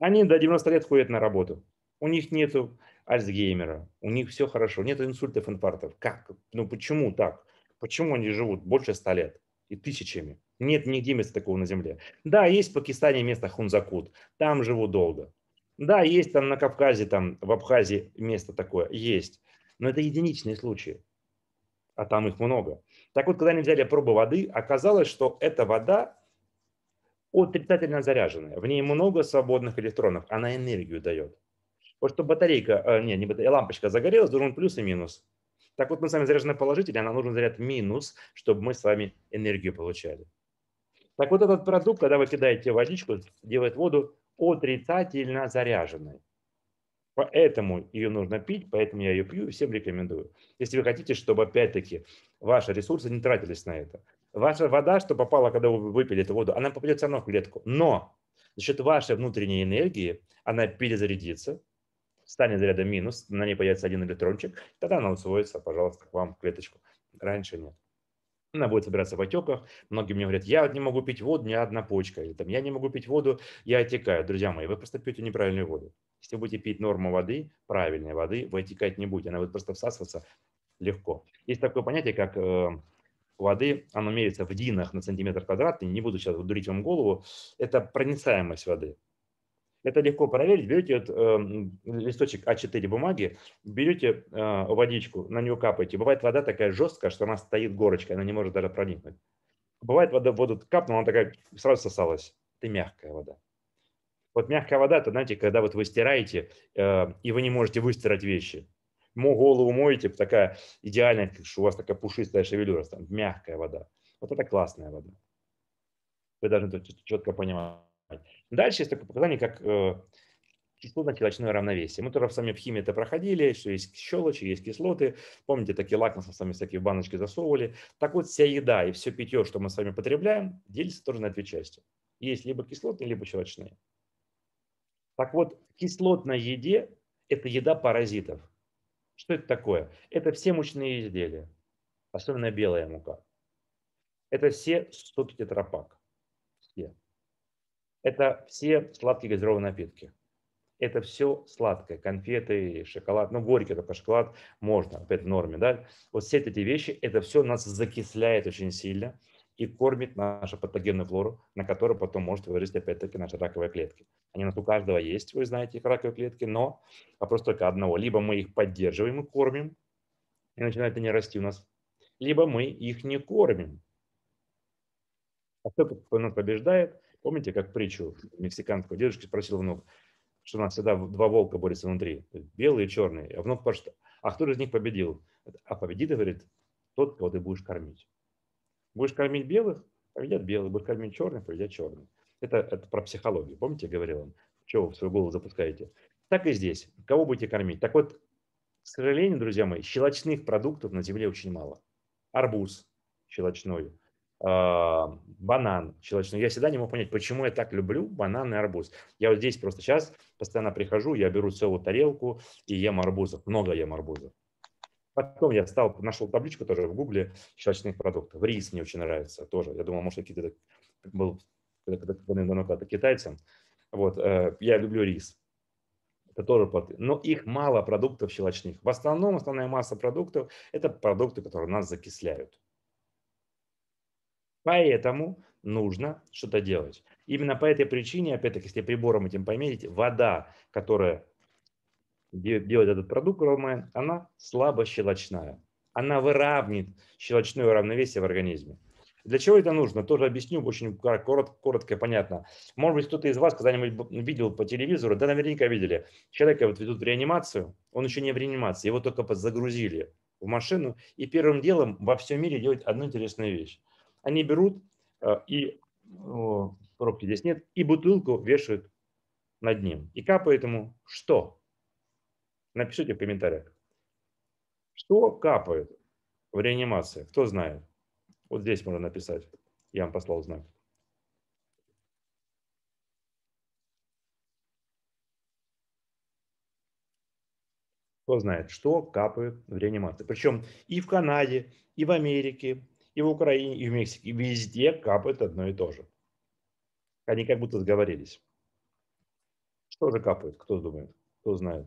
Они до 90 лет ходят на работу. У них нет Альцгеймера, у них все хорошо, нет инсультов, инфарктов. Как? Ну почему так? Почему они живут больше 100 лет и тысячами? Нет нигде места такого на земле. Да, есть в Пакистане место Хунзакут, там живут долго. Да, есть там на Кавказе, там в Абхазии место такое, есть. Но это единичные случаи, а там их много. Так вот, когда они взяли пробу воды, оказалось, что эта вода отрицательно заряженная. В ней много свободных электронов. Она энергию дает. Вот что батарейка, э, не, не батарейка, лампочка загорелась, нужен плюс и минус. Так вот, мы с вами заряжены положительно, нам нужен заряд минус, чтобы мы с вами энергию получали. Так вот, этот продукт, когда вы кидаете водичку, делает воду отрицательно заряженной. Поэтому ее нужно пить, поэтому я ее пью и всем рекомендую. Если вы хотите, чтобы опять-таки ваши ресурсы не тратились на это. Ваша вода, что попала, когда вы выпили эту воду, она попадет все равно в клетку. Но за счет вашей внутренней энергии она перезарядится, станет заряда минус, на ней появится один электрончик, тогда она усвоится, пожалуйста, к вам в клеточку. Раньше нет. Она будет собираться в отеках. Многие мне говорят, я не могу пить воду, ни одна почка. Или там, я не могу пить воду, я отекаю. Друзья мои, вы просто пьете неправильную воду. Если вы будете пить норму воды, правильной воды, вы отекать не будете. Она будет просто всасываться легко. Есть такое понятие, как э, воды, оно меряется в динах на сантиметр квадратный, не буду сейчас дурить вам голову, это проницаемость воды. Это легко проверить. Берете вот, э, листочек А4 бумаги, берете э, водичку, на нее капаете. Бывает вода такая жесткая, что она стоит горочкой, она не может даже проникнуть. Бывает вода, воду капнула, она такая сразу сосалась. Это мягкая вода. Вот мягкая вода, это, знаете, когда вот вы стираете, э, и вы не можете выстирать вещи ему голову моете, типа, такая идеальная, как у вас такая пушистая шевелюра, там мягкая вода. Вот это классная вода. Вы должны это четко понимать. Дальше есть такое показание, как кислотно-щелочное э, равновесие. Мы тоже сами в химии это проходили, что есть щелочи, есть кислоты. Помните, такие лакмусов сами всякие баночки засовывали. Так вот, вся еда и все питье, что мы с вами потребляем, делится тоже на две части. Есть либо кислотные, либо щелочные. Так вот, кислотная кислотной еде – это еда паразитов. Что это такое? Это все мучные изделия, особенно белая мука. Это все соки тетрапак. Все. Это все сладкие газированные напитки. Это все сладкое, конфеты, шоколад, ну горький только шоколад можно, опять в норме, да. Вот все эти вещи, это все нас закисляет очень сильно и кормит нашу патогенную флору, на которую потом может вырасти опять-таки наши раковые клетки. Они у нас у каждого есть, вы знаете, их раковые клетки, но вопрос только одного. Либо мы их поддерживаем и кормим, и начинают они расти у нас, либо мы их не кормим. А кто нас побеждает, помните, как притчу мексиканского дедушки спросил внук, что у нас всегда два волка борются внутри, белый и черный. А внук спрашивает, а кто из них победил? А победит, говорит, тот, кого ты будешь кормить. Будешь кормить белых, победят белых, будешь кормить черных, победят черных. Это, это про психологию. Помните, говорил он, чего вы в свою голову запускаете? Так и здесь. Кого будете кормить? Так вот, к сожалению, друзья мои, щелочных продуктов на земле очень мало. Арбуз щелочной, а, банан щелочной. Я всегда не мог понять, почему я так люблю банан и арбуз. Я вот здесь просто сейчас постоянно прихожу, я беру целую тарелку и ем арбузов. Много ем арбузов. Потом я стал, нашел табличку тоже в гугле щелочных продуктов. Рис мне очень нравится тоже. Я думал, может, какие-то был когда купонные намного китайцам. Вот, э, я люблю рис. Это тоже плоды. Но их мало продуктов щелочных. В основном основная масса продуктов – это продукты, которые нас закисляют. Поэтому нужно что-то делать. Именно по этой причине, опять-таки, если прибором этим померить, вода, которая делает этот продукт, она слабо щелочная. Она выравнивает щелочное равновесие в организме. Для чего это нужно? Тоже объясню очень коротко, коротко и понятно. Может быть, кто-то из вас когда-нибудь видел по телевизору, да, наверняка видели, человека вот ведут в реанимацию, он еще не в реанимации, его только загрузили в машину, и первым делом во всем мире делают одну интересную вещь. Они берут э, и, о, пробки здесь нет, и бутылку вешают над ним. И капают ему что? Напишите в комментариях. Что капают в реанимации? Кто знает? Вот здесь можно написать. Я вам послал знак. Кто знает, что капает в реанимации. Причем и в Канаде, и в Америке, и в Украине, и в Мексике. Везде капает одно и то же. Они как будто сговорились. Что же капает, кто думает, кто знает.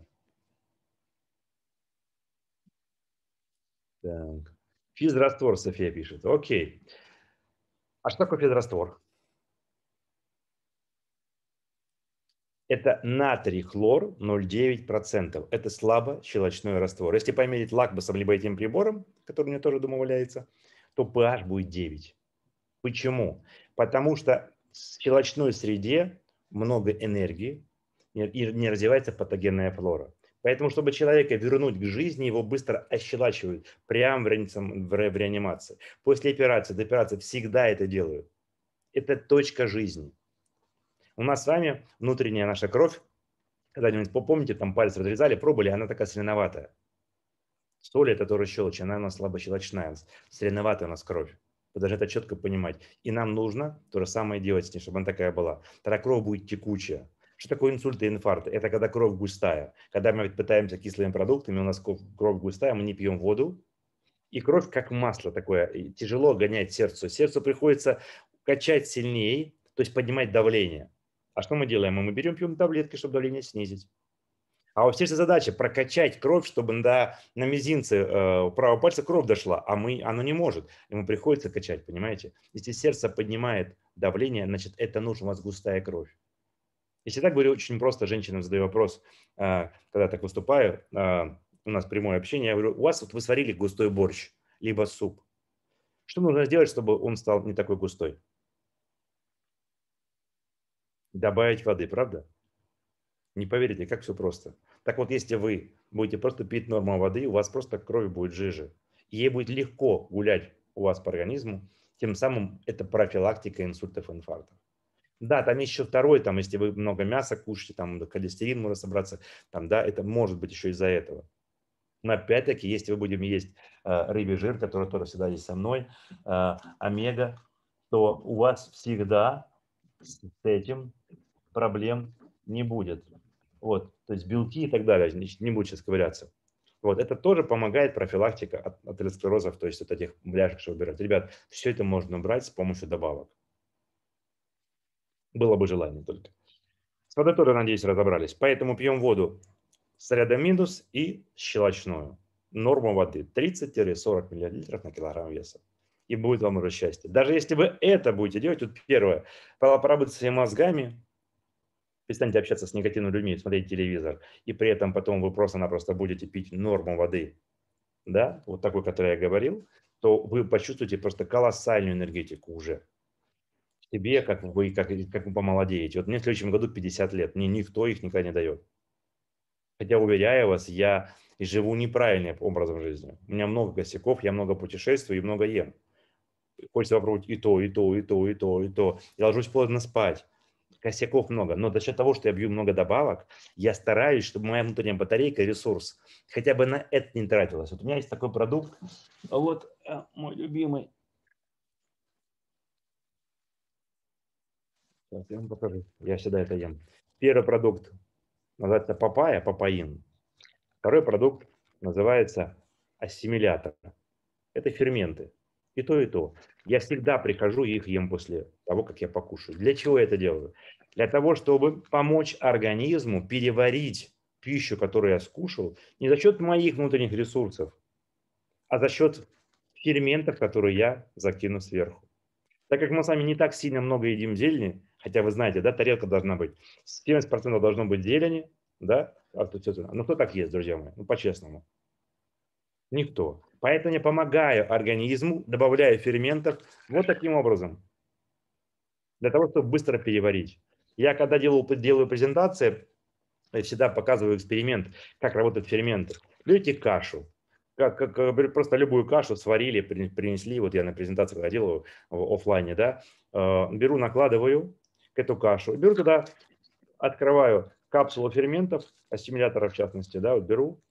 Так. Физраствор, София пишет. Окей. А что такое физраствор? Это натрий хлор 0,9%. Это слабо щелочной раствор. Если померить лакбусом либо этим прибором, который у меня тоже думаю, валяется, то pH будет 9. Почему? Потому что в щелочной среде много энергии, и не развивается патогенная флора. Поэтому, чтобы человека вернуть к жизни, его быстро ощелачивают прямо в, реанимации, в реанимации. После операции, до операции всегда это делают. Это точка жизни. У нас с вами внутренняя наша кровь, когда-нибудь помните, там палец разрезали, пробовали, она такая соленоватая. Соль – это тоже щелочь, она у нас слабо щелочная, соленоватая у нас кровь. Вы должны это четко понимать. И нам нужно то же самое делать с ней, чтобы она такая была. Тогда кровь будет текучая. Что такое инсульт и инфаркт? Это когда кровь густая. Когда мы пытаемся кислыми продуктами, у нас кровь густая, мы не пьем воду, и кровь как масло такое, тяжело гонять сердцу. Сердцу приходится качать сильнее, то есть поднимать давление. А что мы делаем? Мы берем, пьем таблетки, чтобы давление снизить. А у всех задача прокачать кровь, чтобы до, на мизинце э, правого пальца кровь дошла, а мы, оно не может. Ему приходится качать, понимаете? Если сердце поднимает давление, значит, это нужно у вас густая кровь. Если так говорю очень просто женщинам, задаю вопрос, а, когда так выступаю, а, у нас прямое общение, я говорю, у вас вот вы сварили густой борщ, либо суп. Что нужно сделать, чтобы он стал не такой густой? Добавить воды, правда? Не поверите, как все просто. Так вот, если вы будете просто пить норму воды, у вас просто кровь будет жиже. ей будет легко гулять у вас по организму, тем самым это профилактика инсультов и инфарктов. Да, там еще второй, там, если вы много мяса кушаете, там холестерин может собраться, там, да, это может быть еще из-за этого. Но опять-таки, если вы будем есть э, рыбий жир, который тоже всегда есть со мной, э, омега, то у вас всегда с этим проблем не будет. Вот, то есть белки и так далее, не будет сейчас ковыряться. Вот, это тоже помогает профилактика от атеросклерозов, то есть от этих бляшек, что убирать, Ребят, все это можно убрать с помощью добавок. Было бы желание только. С водой тоже, надеюсь, разобрались. Поэтому пьем воду с рядом минус и щелочную. Норма воды 30-40 мл на килограмм веса. И будет вам уже счастье. Даже если вы это будете делать, вот первое, поработать своими мозгами, перестаньте общаться с негативными людьми, смотреть телевизор, и при этом потом вы просто-напросто будете пить норму воды, да, вот такой, который я говорил, то вы почувствуете просто колоссальную энергетику уже тебе, как вы, как, как вы помолодеете. Вот мне в следующем году 50 лет, мне никто их никогда не дает. Хотя, уверяю вас, я живу неправильным образом жизни. У меня много косяков, я много путешествую и много ем. Хочется попробовать и то, и то, и то, и то, и то. Я ложусь поздно спать. Косяков много. Но за счет того, что я бью много добавок, я стараюсь, чтобы моя внутренняя батарейка, ресурс, хотя бы на это не тратилась. Вот у меня есть такой продукт. Вот э, мой любимый Сейчас я вам покажу. Я всегда это ем. Первый продукт называется папайя, папаин. Второй продукт называется ассимилятор. Это ферменты. И то, и то. Я всегда прихожу и их ем после того, как я покушаю. Для чего я это делаю? Для того, чтобы помочь организму переварить пищу, которую я скушал, не за счет моих внутренних ресурсов, а за счет ферментов, которые я закину сверху. Так как мы с вами не так сильно много едим зелени, Хотя вы знаете, да, тарелка должна быть. 70% должно быть зелени, да, а тут все Ну, кто так ест, друзья мои? Ну, по-честному. Никто. Поэтому я помогаю организму, добавляю ферментов вот таким образом. Для того, чтобы быстро переварить. Я когда делаю, делаю презентации, я всегда показываю эксперимент, как работают ферменты. Берете кашу, как, как просто любую кашу сварили, принесли, вот я на презентации когда делаю э, в офлайне, да, э, беру, накладываю к эту кашу. беру туда, открываю капсулу ферментов, ассимилятора в частности, да, вот беру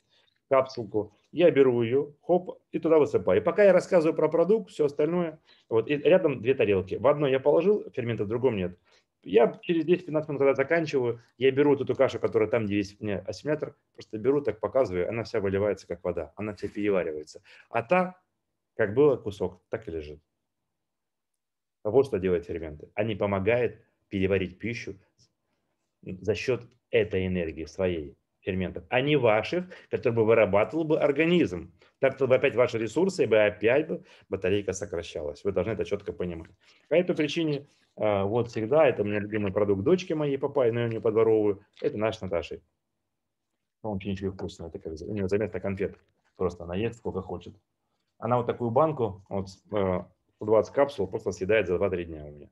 капсулку, я беру ее, хоп, и туда высыпаю. И пока я рассказываю про продукт, все остальное, вот и рядом две тарелки. В одной я положил ферменты в другом нет. Я через 10-15 минут, когда заканчиваю, я беру вот эту кашу, которая там, где есть у меня ассимилятор, просто беру, так показываю, она вся выливается, как вода, она вся переваривается. А та, как было кусок, так и лежит. Вот что делают ферменты. Они помогают переварить пищу за счет этой энергии своей ферментов, а не ваших, которые бы вырабатывал бы организм. Так бы опять ваши ресурсы, и бы опять бы батарейка сокращалась. Вы должны это четко понимать. По этой причине а, вот всегда, это у меня любимый продукт дочки моей папай, но я не подворовываю, это наш Наташи. Он очень ничего вкусного, это как, у него заметно конфет. Просто она ест сколько хочет. Она вот такую банку, вот 20 а, капсул, просто съедает за 2-3 дня у меня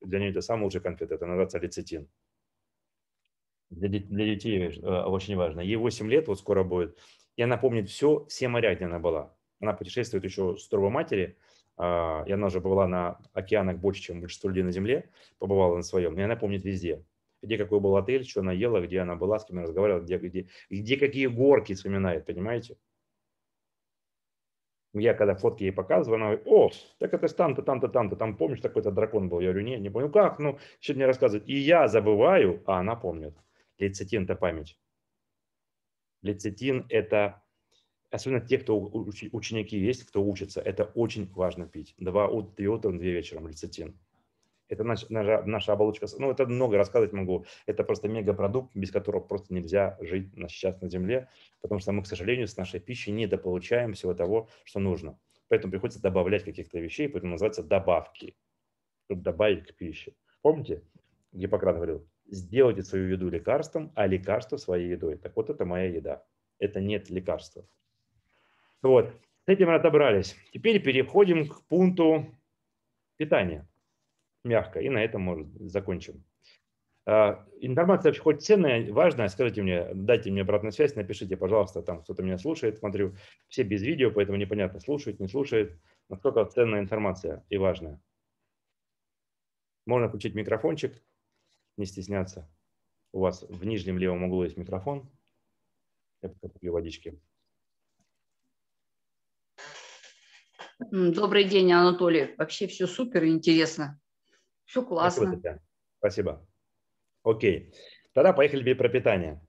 для нее это самый лучший конфет это называется лецитин. Для, детей э, очень важно. Ей 8 лет, вот скоро будет, и она помнит все, все моря, где она была. Она путешествует еще с турбо матери, а, и она уже была на океанах больше, чем большинство людей на Земле, побывала на своем, и она помнит везде где какой был отель, что она ела, где она была, с кем она разговаривала, где, где, где какие горки вспоминает, понимаете? я когда фотки ей показываю, она говорит, о, так это там-то, там-то, там-то, там помнишь, такой-то дракон был? Я говорю, нет, не помню, как, ну, что мне рассказывать. И я забываю, а она помнит. Лецитин – это память. Лецитин – это, особенно те, кто ученики есть, кто учится, это очень важно пить. Два, от две утра, две вечером лецитин. Это наша, наша, оболочка. Ну, это много рассказывать могу. Это просто мегапродукт, без которого просто нельзя жить сейчас на Земле, потому что мы, к сожалению, с нашей пищей недополучаем всего того, что нужно. Поэтому приходится добавлять каких-то вещей, поэтому называются добавки, чтобы добавить к пище. Помните, Гиппократ говорил, сделайте свою еду лекарством, а лекарство своей едой. Так вот, это моя еда. Это нет лекарства. Вот, с этим разобрались. Теперь переходим к пункту питания мягко. И на этом, может, закончим. А, информация вообще хоть ценная, важная, скажите мне, дайте мне обратную связь, напишите, пожалуйста, там кто-то меня слушает, смотрю, все без видео, поэтому непонятно, слушает, не слушает, насколько ценная информация и важная. Можно включить микрофончик, не стесняться. У вас в нижнем левом углу есть микрофон. Я пока попью водички. Добрый день, Анатолий. Вообще все супер интересно. Все классно. Спасибо. Татьяна. Спасибо. Окей. Тогда поехали теперь про питание.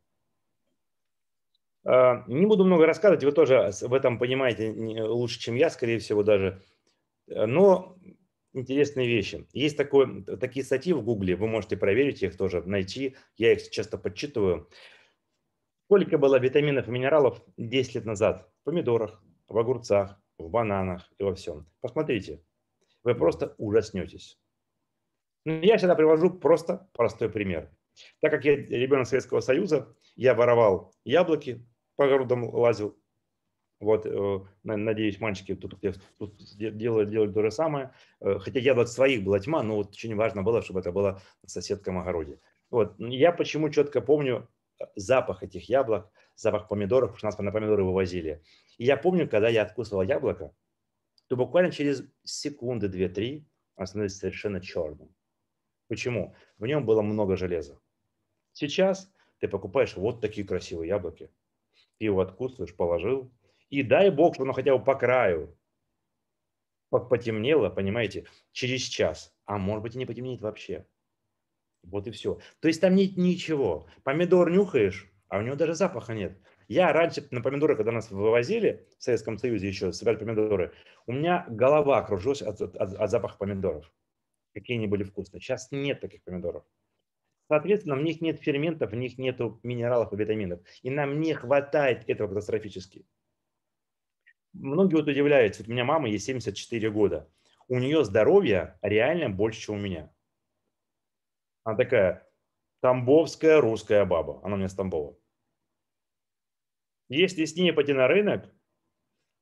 А, не буду много рассказывать, вы тоже в этом понимаете лучше, чем я, скорее всего, даже. Э, но интересные вещи. Есть такой такие статьи в Гугле, вы можете проверить их тоже, найти. Я их часто подчитываю. Сколько было витаминов и минералов 10 лет назад? В помидорах, в огурцах, в бананах и во всем. Посмотрите, вы просто ужаснетесь. Ну, я всегда привожу просто простой пример. Так как я ребенок Советского Союза, я воровал яблоки, по городам лазил. Вот, э, надеюсь, мальчики тут, тут делали, делали то же самое. Э, хотя яблок своих была тьма, но вот очень важно было, чтобы это было соседка соседском огороде. Вот. Ну, я почему четко помню э, запах этих яблок, запах помидоров, потому что нас на помидоры вывозили. И я помню, когда я откусывал яблоко, то буквально через секунды две-три оно становится совершенно черным. Почему? В нем было много железа. Сейчас ты покупаешь вот такие красивые яблоки, ты его откусываешь, положил, и дай бог, что оно хотя бы по краю потемнело, понимаете, через час, а может быть и не потемнеет вообще. Вот и все. То есть там нет ничего. Помидор нюхаешь, а у него даже запаха нет. Я раньше на помидоры, когда нас вывозили в Советском Союзе еще, собирали помидоры, у меня голова кружилась от, от, от, от запаха помидоров какие они были вкусные. Сейчас нет таких помидоров. Соответственно, в них нет ферментов, в них нет минералов и витаминов. И нам не хватает этого катастрофически. Многие вот удивляются. Вот у меня мама ей 74 года. У нее здоровье реально больше, чем у меня. Она такая тамбовская русская баба. Она у меня с Тамбова. Если с ней пойти на рынок,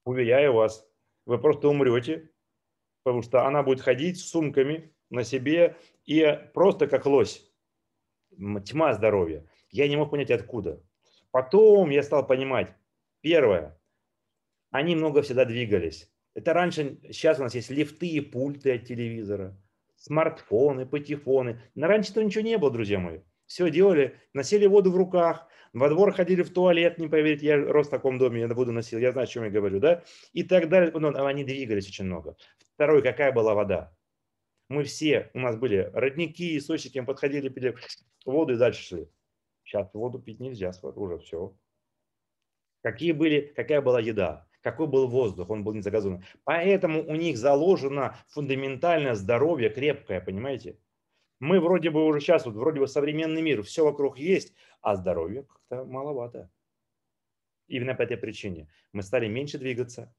уверяю вас, вы просто умрете, потому что она будет ходить с сумками, на себе и просто как лось. Тьма здоровья. Я не мог понять откуда. Потом я стал понимать. Первое. Они много всегда двигались. Это раньше, сейчас у нас есть лифты и пульты от телевизора, смартфоны, патефоны. Но раньше-то ничего не было, друзья мои. Все делали, носили воду в руках, во двор ходили в туалет, не поверите, я рос в таком доме, я буду носил, я знаю, о чем я говорю, да, и так далее. Но а они двигались очень много. Второе, какая была вода? Мы все, у нас были родники, источники, мы подходили, пили воду и дальше шли. Сейчас воду пить нельзя, уже все. Какие были, какая была еда, какой был воздух, он был не загазованный. Поэтому у них заложено фундаментальное здоровье крепкое, понимаете? Мы вроде бы уже сейчас, вот вроде бы современный мир, все вокруг есть, а здоровье как-то маловато. Именно по этой причине. Мы стали меньше двигаться,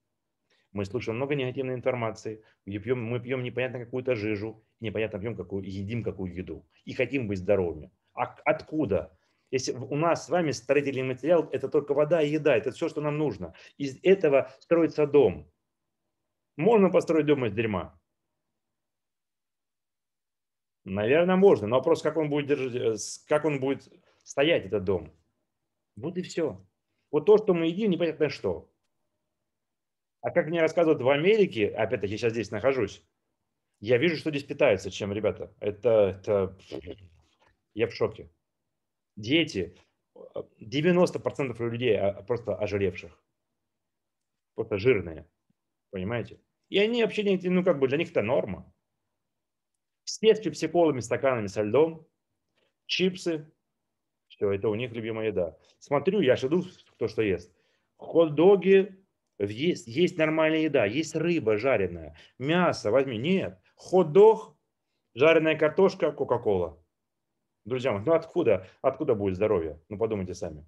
мы слышим много негативной информации, мы пьем, мы пьем непонятно какую-то жижу, непонятно пьем какую, едим какую еду и хотим быть здоровыми. А откуда? Если у нас с вами строительный материал – это только вода и еда, это все, что нам нужно. Из этого строится дом. Можно построить дом из дерьма? Наверное, можно. Но вопрос, как он будет, держать, э, как он будет стоять, этот дом. Вот и все. Вот то, что мы едим, непонятно что. А как мне рассказывают в Америке, опять-таки я сейчас здесь нахожусь, я вижу, что здесь питается, чем, ребята. Это, это... я в шоке. Дети, 90% людей а, просто ожиревших, просто жирные, понимаете? И они вообще, ну как бы для них это норма. Все с чипсиколами, стаканами со льдом, чипсы, все, это у них любимая еда. Смотрю, я же кто что ест. Хот-доги, есть, есть нормальная еда, есть рыба жареная, мясо возьми. Нет, хот-дог, жареная картошка, кока-кола. Друзья мои, ну откуда, откуда будет здоровье? Ну подумайте сами.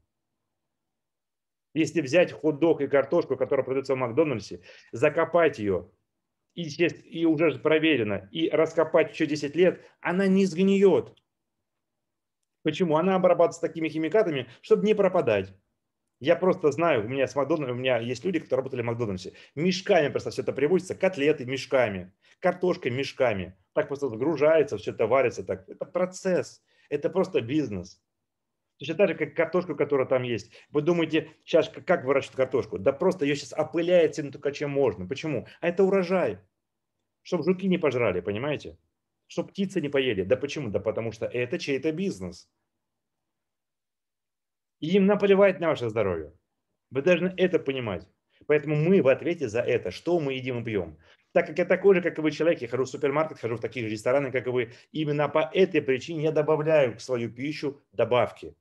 Если взять хот-дог и картошку, которая продается в Макдональдсе, закопать ее, и, и уже проверено, и раскопать еще 10 лет, она не сгниет. Почему? Она обрабатывается такими химикатами, чтобы не пропадать. Я просто знаю, у меня с Макдональдсом, у меня есть люди, которые работали в Макдональдсе. Мешками просто все это привозится, котлеты мешками, картошкой мешками. Так просто загружается, все это варится. Так. Это процесс, это просто бизнес. Точно так же, как картошку, которая там есть. Вы думаете, сейчас как выращивать картошку? Да просто ее сейчас опыляет всем только чем можно. Почему? А это урожай. Чтобы жуки не пожрали, понимаете? Чтобы птицы не поели. Да почему? Да потому что это чей-то бизнес. И им наплевать на ваше здоровье. Вы должны это понимать. Поэтому мы в ответе за это, что мы едим и пьем. Так как я такой же, как и вы человек, я хожу в супермаркет, хожу в такие же рестораны, как и вы, именно по этой причине я добавляю к свою пищу добавки.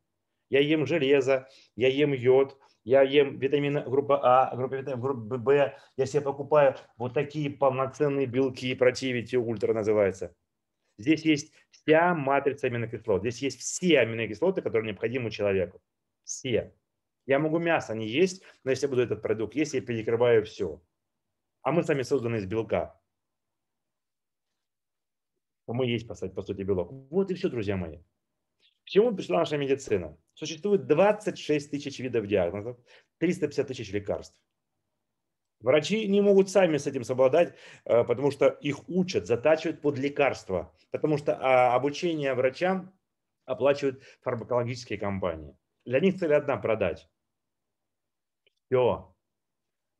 Я ем железо, я ем йод, я ем витамины группа А, группа, витамин, группа Б. я себе покупаю вот такие полноценные белки, противити ультра называется. Здесь есть вся матрица аминокислот, здесь есть все аминокислоты, которые необходимы человеку все. Я могу мясо не есть, но если я буду этот продукт есть, я перекрываю все. А мы сами созданы из белка. мы есть, по сути, белок. Вот и все, друзья мои. К чему пришла наша медицина? Существует 26 тысяч видов диагнозов, 350 тысяч лекарств. Врачи не могут сами с этим совладать, э, потому что их учат, затачивают под лекарства, потому что а, обучение врачам оплачивают фармакологические компании. Для них цель одна – продать. Все.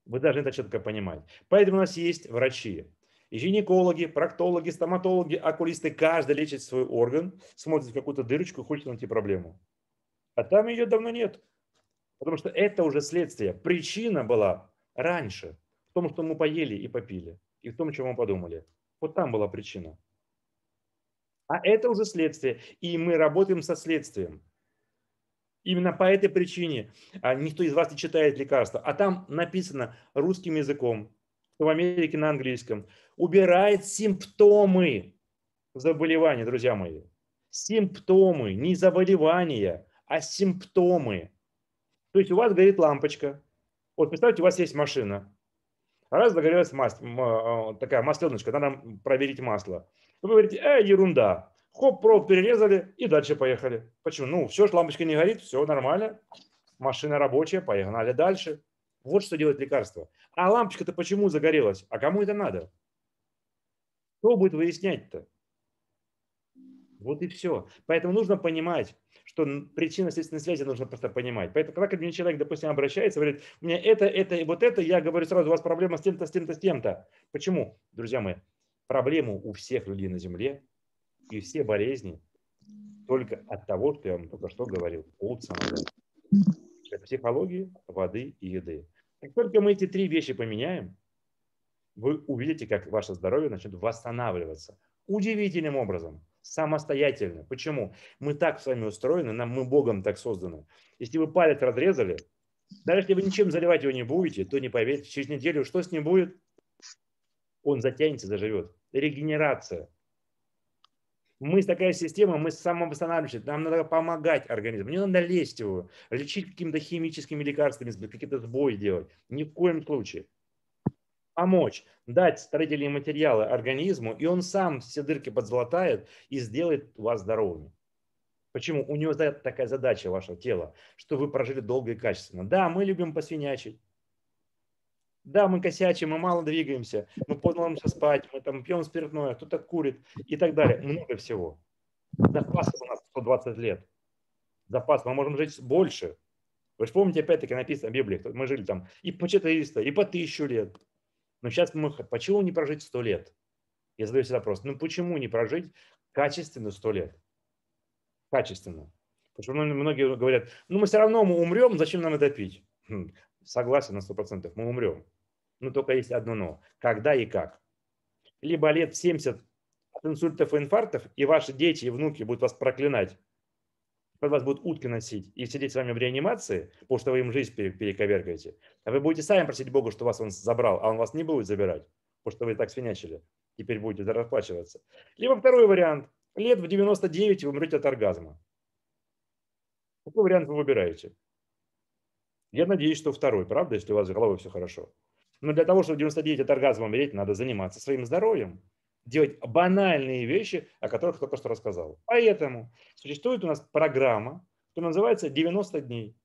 Вы должны это четко понимать. Поэтому у нас есть врачи. И гинекологи, проктологи, стоматологи, окулисты. Каждый лечит свой орган, смотрит в какую-то дырочку, хочет найти проблему. А там ее давно нет. Потому что это уже следствие. Причина была раньше в том, что мы поели и попили, и в том, чем мы подумали. Вот там была причина. А это уже следствие. И мы работаем со следствием. Именно по этой причине а, никто из вас не читает лекарства. А там написано русским языком, в Америке на английском. Убирает симптомы заболевания, друзья мои. Симптомы, не заболевания, а симптомы. То есть у вас горит лампочка. Вот представьте, у вас есть машина. Раз загорелась мас... А, а, такая масленочка, надо проверить масло. Вы говорите, э, ерунда. Хоп, провод перерезали и дальше поехали. Почему? Ну, все, лампочка не горит, все нормально. Машина рабочая, погнали дальше. Вот что делает лекарство. А лампочка-то почему загорелась? А кому это надо? Кто будет выяснять-то? Вот и все. Поэтому нужно понимать, что причина следственные связи нужно просто понимать. Поэтому, когда ко мне человек, допустим, обращается, говорит, у меня это, это и вот это, я говорю сразу, у вас проблема с тем-то, с тем-то, с тем-то. Почему, друзья мои? Проблему у всех людей на Земле и все болезни только от того, что я вам только что говорил, от самого. психологии, воды и еды. Как только мы эти три вещи поменяем, вы увидите, как ваше здоровье начнет восстанавливаться. Удивительным образом, самостоятельно. Почему? Мы так с вами устроены, нам, мы Богом так созданы. Если вы палец разрезали, даже если вы ничем заливать его не будете, то не поверьте, через неделю что с ним будет? Он затянется, заживет. Регенерация – мы такая система, мы самовосстанавливаемся, нам надо помогать организму, не надо лезть его, лечить какими-то химическими лекарствами, какие-то сбои делать. Ни в коем случае. Помочь, дать строительные материалы организму, и он сам все дырки подзолотает и сделает вас здоровыми. Почему? У него такая задача вашего тела, что вы прожили долго и качественно. Да, мы любим посвинячить, да, мы косячим, мы мало двигаемся, мы подломимся спать, мы там пьем спиртное, кто-то курит и так далее. Много всего. Запас у нас 120 лет. Запас. Мы можем жить больше. Вы же помните, опять-таки написано в Библии, мы жили там и по 400, и по 1000 лет. Но сейчас мы, почему не прожить 100 лет? Я задаю себе вопрос, ну почему не прожить качественно 100 лет? Качественно. Потому что многие говорят, ну мы все равно мы умрем, зачем нам это пить? Хм, согласен на 100%, мы умрем но ну, только есть одно «но». Когда и как. Либо лет 70 от инсультов и инфарктов, и ваши дети и внуки будут вас проклинать, под вас будут утки носить и сидеть с вами в реанимации, потому что вы им жизнь перековергаете. А вы будете сами просить Бога, что вас он забрал, а он вас не будет забирать, потому что вы так свинячили. Теперь будете расплачиваться. Либо второй вариант. Лет в 99 вы умрете от оргазма. Какой вариант вы выбираете? Я надеюсь, что второй, правда, если у вас в голове все хорошо. Но для того, чтобы 99 от оргазма умереть, надо заниматься своим здоровьем, делать банальные вещи, о которых только что рассказал. Поэтому существует у нас программа, которая называется 90 дней.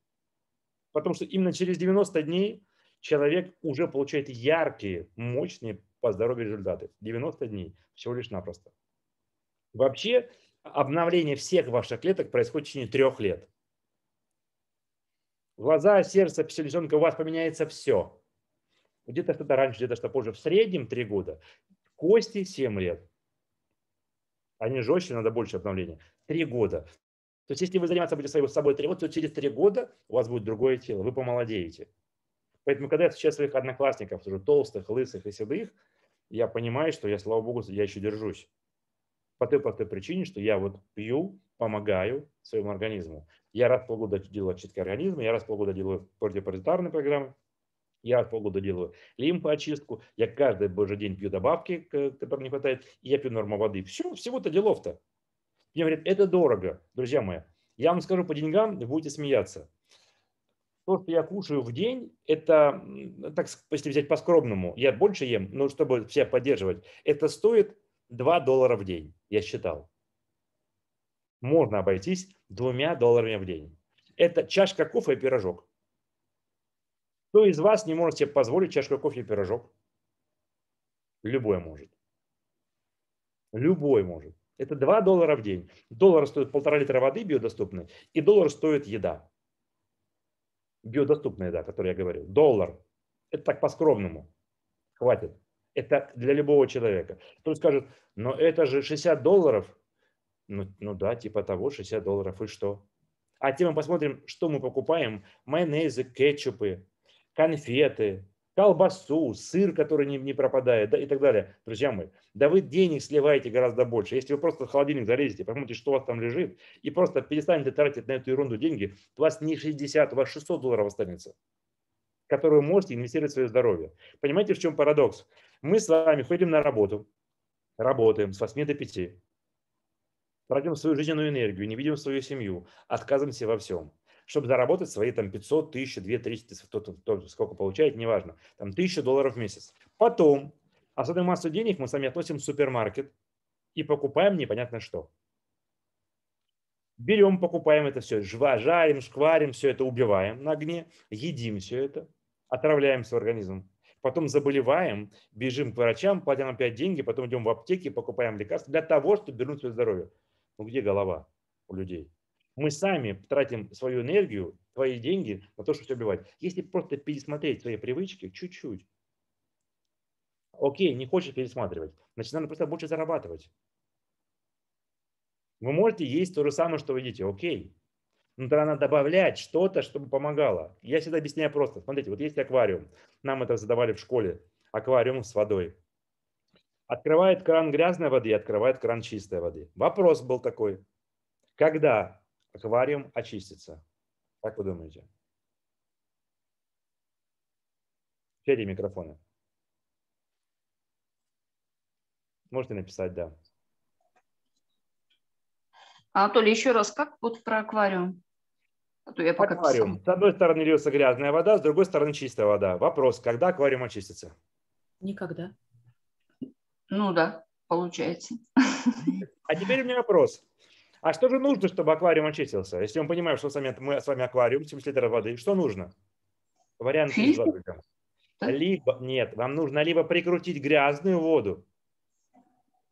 Потому что именно через 90 дней человек уже получает яркие, мощные по здоровью результаты. 90 дней всего лишь напросто. Вообще обновление всех ваших клеток происходит в течение трех лет. Глаза, сердце, пищеварительный у вас поменяется все где-то что-то раньше, где-то что позже, в среднем 3 года, кости 7 лет. Они жестче, надо больше обновления. 3 года. То есть если вы заниматься будете собой 3 года, то через 3 года у вас будет другое тело, вы помолодеете. Поэтому, когда я встречаю своих одноклассников, уже толстых, лысых и седых, я понимаю, что я, слава богу, я еще держусь. По той по той причине, что я вот пью, помогаю своему организму. Я раз в полгода делаю очистки организма, я раз в полгода делаю противопаразитарные программы, я полгода делаю лимфоочистку, я каждый божий день пью добавки, которым не хватает, и я пью норму воды. Все, всего-то делов-то. Мне говорят, это дорого, друзья мои. Я вам скажу по деньгам, будете смеяться. То, что я кушаю в день, это, так если взять по-скромному, я больше ем, но чтобы все поддерживать, это стоит 2 доллара в день, я считал. Можно обойтись двумя долларами в день. Это чашка кофе и пирожок. Кто из вас не может себе позволить чашку кофе и пирожок? Любой может. Любой может. Это 2 доллара в день. Доллар стоит полтора литра воды биодоступной, и доллар стоит еда. Биодоступная еда, о которой я говорил. Доллар. Это так по-скромному. Хватит. Это для любого человека. Кто скажет, но это же 60 долларов. Ну, ну да, типа того, 60 долларов и что? А теперь мы посмотрим, что мы покупаем. Майонезы, кетчупы, конфеты, колбасу, сыр, который не, не пропадает да, и так далее. Друзья мои, да вы денег сливаете гораздо больше. Если вы просто в холодильник залезете, посмотрите, что у вас там лежит, и просто перестанете тратить на эту ерунду деньги, у вас не 60, у вас 600 долларов останется, которые вы можете инвестировать в свое здоровье. Понимаете, в чем парадокс? Мы с вами ходим на работу, работаем с 8 до 5, тратим свою жизненную энергию, не видим свою семью, отказываемся во всем чтобы заработать свои там 500, 1000, 2, 300, сколько получает, неважно, там 1000 долларов в месяц. Потом а Особенно массу денег мы сами относим в супермаркет и покупаем непонятно что. Берем, покупаем это все, жва, жарим, шкварим, все это убиваем на огне, едим все это, отравляем свой организм. Потом заболеваем, бежим к врачам, платим опять деньги, потом идем в аптеки, покупаем лекарства для того, чтобы вернуть свое здоровье. Ну где голова у людей? мы сами тратим свою энергию, твои деньги на то, чтобы все убивать. Если просто пересмотреть свои привычки чуть-чуть, окей, не хочешь пересматривать, значит, надо просто больше зарабатывать. Вы можете есть то же самое, что вы едите, окей. Но тогда надо добавлять что-то, чтобы помогало. Я всегда объясняю просто. Смотрите, вот есть аквариум. Нам это задавали в школе. Аквариум с водой. Открывает кран грязной воды, открывает кран чистой воды. Вопрос был такой. Когда аквариум очистится. Как вы думаете? Четыре микрофоны. Можете написать, да. Анатолий, еще раз, как вот про аквариум? А то я пока аквариум. Писала. С одной стороны льется грязная вода, с другой стороны чистая вода. Вопрос, когда аквариум очистится? Никогда. Ну да, получается. А теперь у меня вопрос. А что же нужно, чтобы аквариум очистился? Если мы понимаем, что мы с вами аквариум, 70 литров воды, что нужно? Вариант из Либо, нет, вам нужно либо прикрутить грязную воду,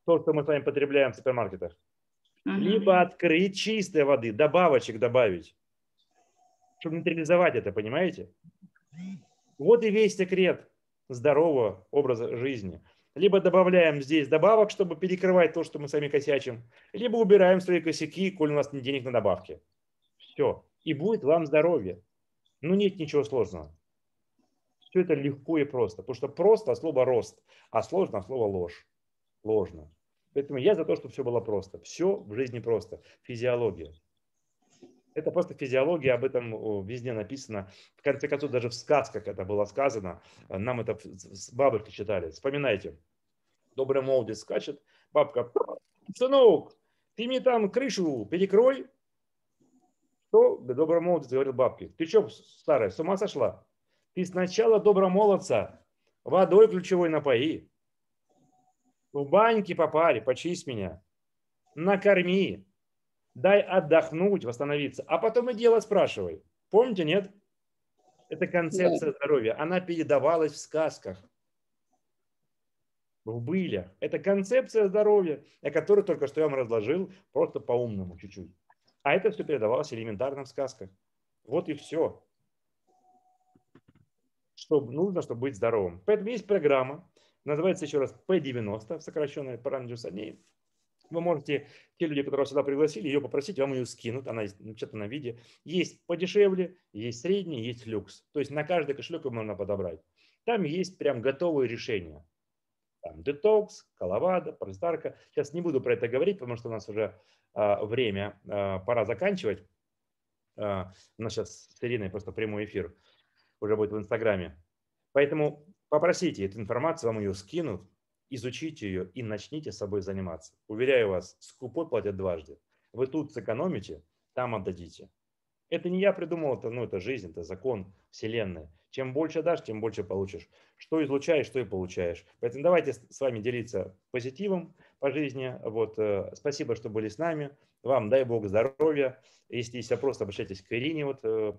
то, что мы с вами потребляем в супермаркетах, угу. либо открыть чистой воды, добавочек добавить, чтобы нейтрализовать это, понимаете? Вот и весь секрет здорового образа жизни либо добавляем здесь добавок, чтобы перекрывать то, что мы сами косячим, либо убираем свои косяки, коль у нас нет денег на добавки. Все. И будет вам здоровье. Ну нет ничего сложного. Все это легко и просто. Потому что просто а слово рост, а сложно а слово ложь. Ложно. Поэтому я за то, чтобы все было просто. Все в жизни просто. Физиология. Это просто физиология, об этом везде написано. В конце концов, даже в сказках это было сказано. Нам это бабушки читали. Вспоминайте. Добрый молодец скачет. Бабка, сынок, ты мне там крышу перекрой. Что? Добрый молодец говорил бабке. Ты что, старая, с ума сошла? Ты сначала добромолодца водой ключевой напои. В баньке попари, почисть меня. Накорми, дай отдохнуть, восстановиться, а потом и дело спрашивай. Помните, нет? Это концепция здоровья. Она передавалась в сказках, в былях. Это концепция здоровья, о которой только что я вам разложил, просто по-умному чуть-чуть. А это все передавалось элементарно в сказках. Вот и все. Что нужно, чтобы быть здоровым. Поэтому есть программа, называется еще раз P90, сокращенная параметр с вы можете, те люди, которые сюда пригласили, ее попросить, вам ее скинут, она ну, что-то на виде. Есть подешевле, есть средний, есть люкс. То есть на каждый кошелек можно подобрать. Там есть прям готовые решения. Там детокс, коловада, простарка. Сейчас не буду про это говорить, потому что у нас уже э, время, э, пора заканчивать. Э, у нас сейчас с Ириной просто прямой эфир уже будет в Инстаграме. Поэтому попросите эту информацию, вам ее скинут изучите ее и начните с собой заниматься. Уверяю вас, скупой платят дважды. Вы тут сэкономите, там отдадите. Это не я придумал, это, ну, это жизнь, это закон Вселенной. Чем больше дашь, тем больше получишь. Что излучаешь, что и получаешь. Поэтому давайте с вами делиться позитивом по жизни. Вот, э, спасибо, что были с нами. Вам дай бог здоровья. Если есть вопрос, обращайтесь к Ирине. Вот, э,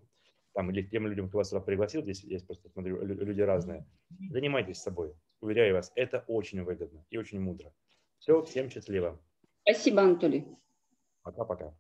там, или к тем людям, кто вас сюда пригласил. Здесь, есть просто смотрю, люди разные. Занимайтесь собой. Уверяю вас, это очень выгодно и очень мудро. Все, всем счастливо. Спасибо, Анатолий. Пока-пока.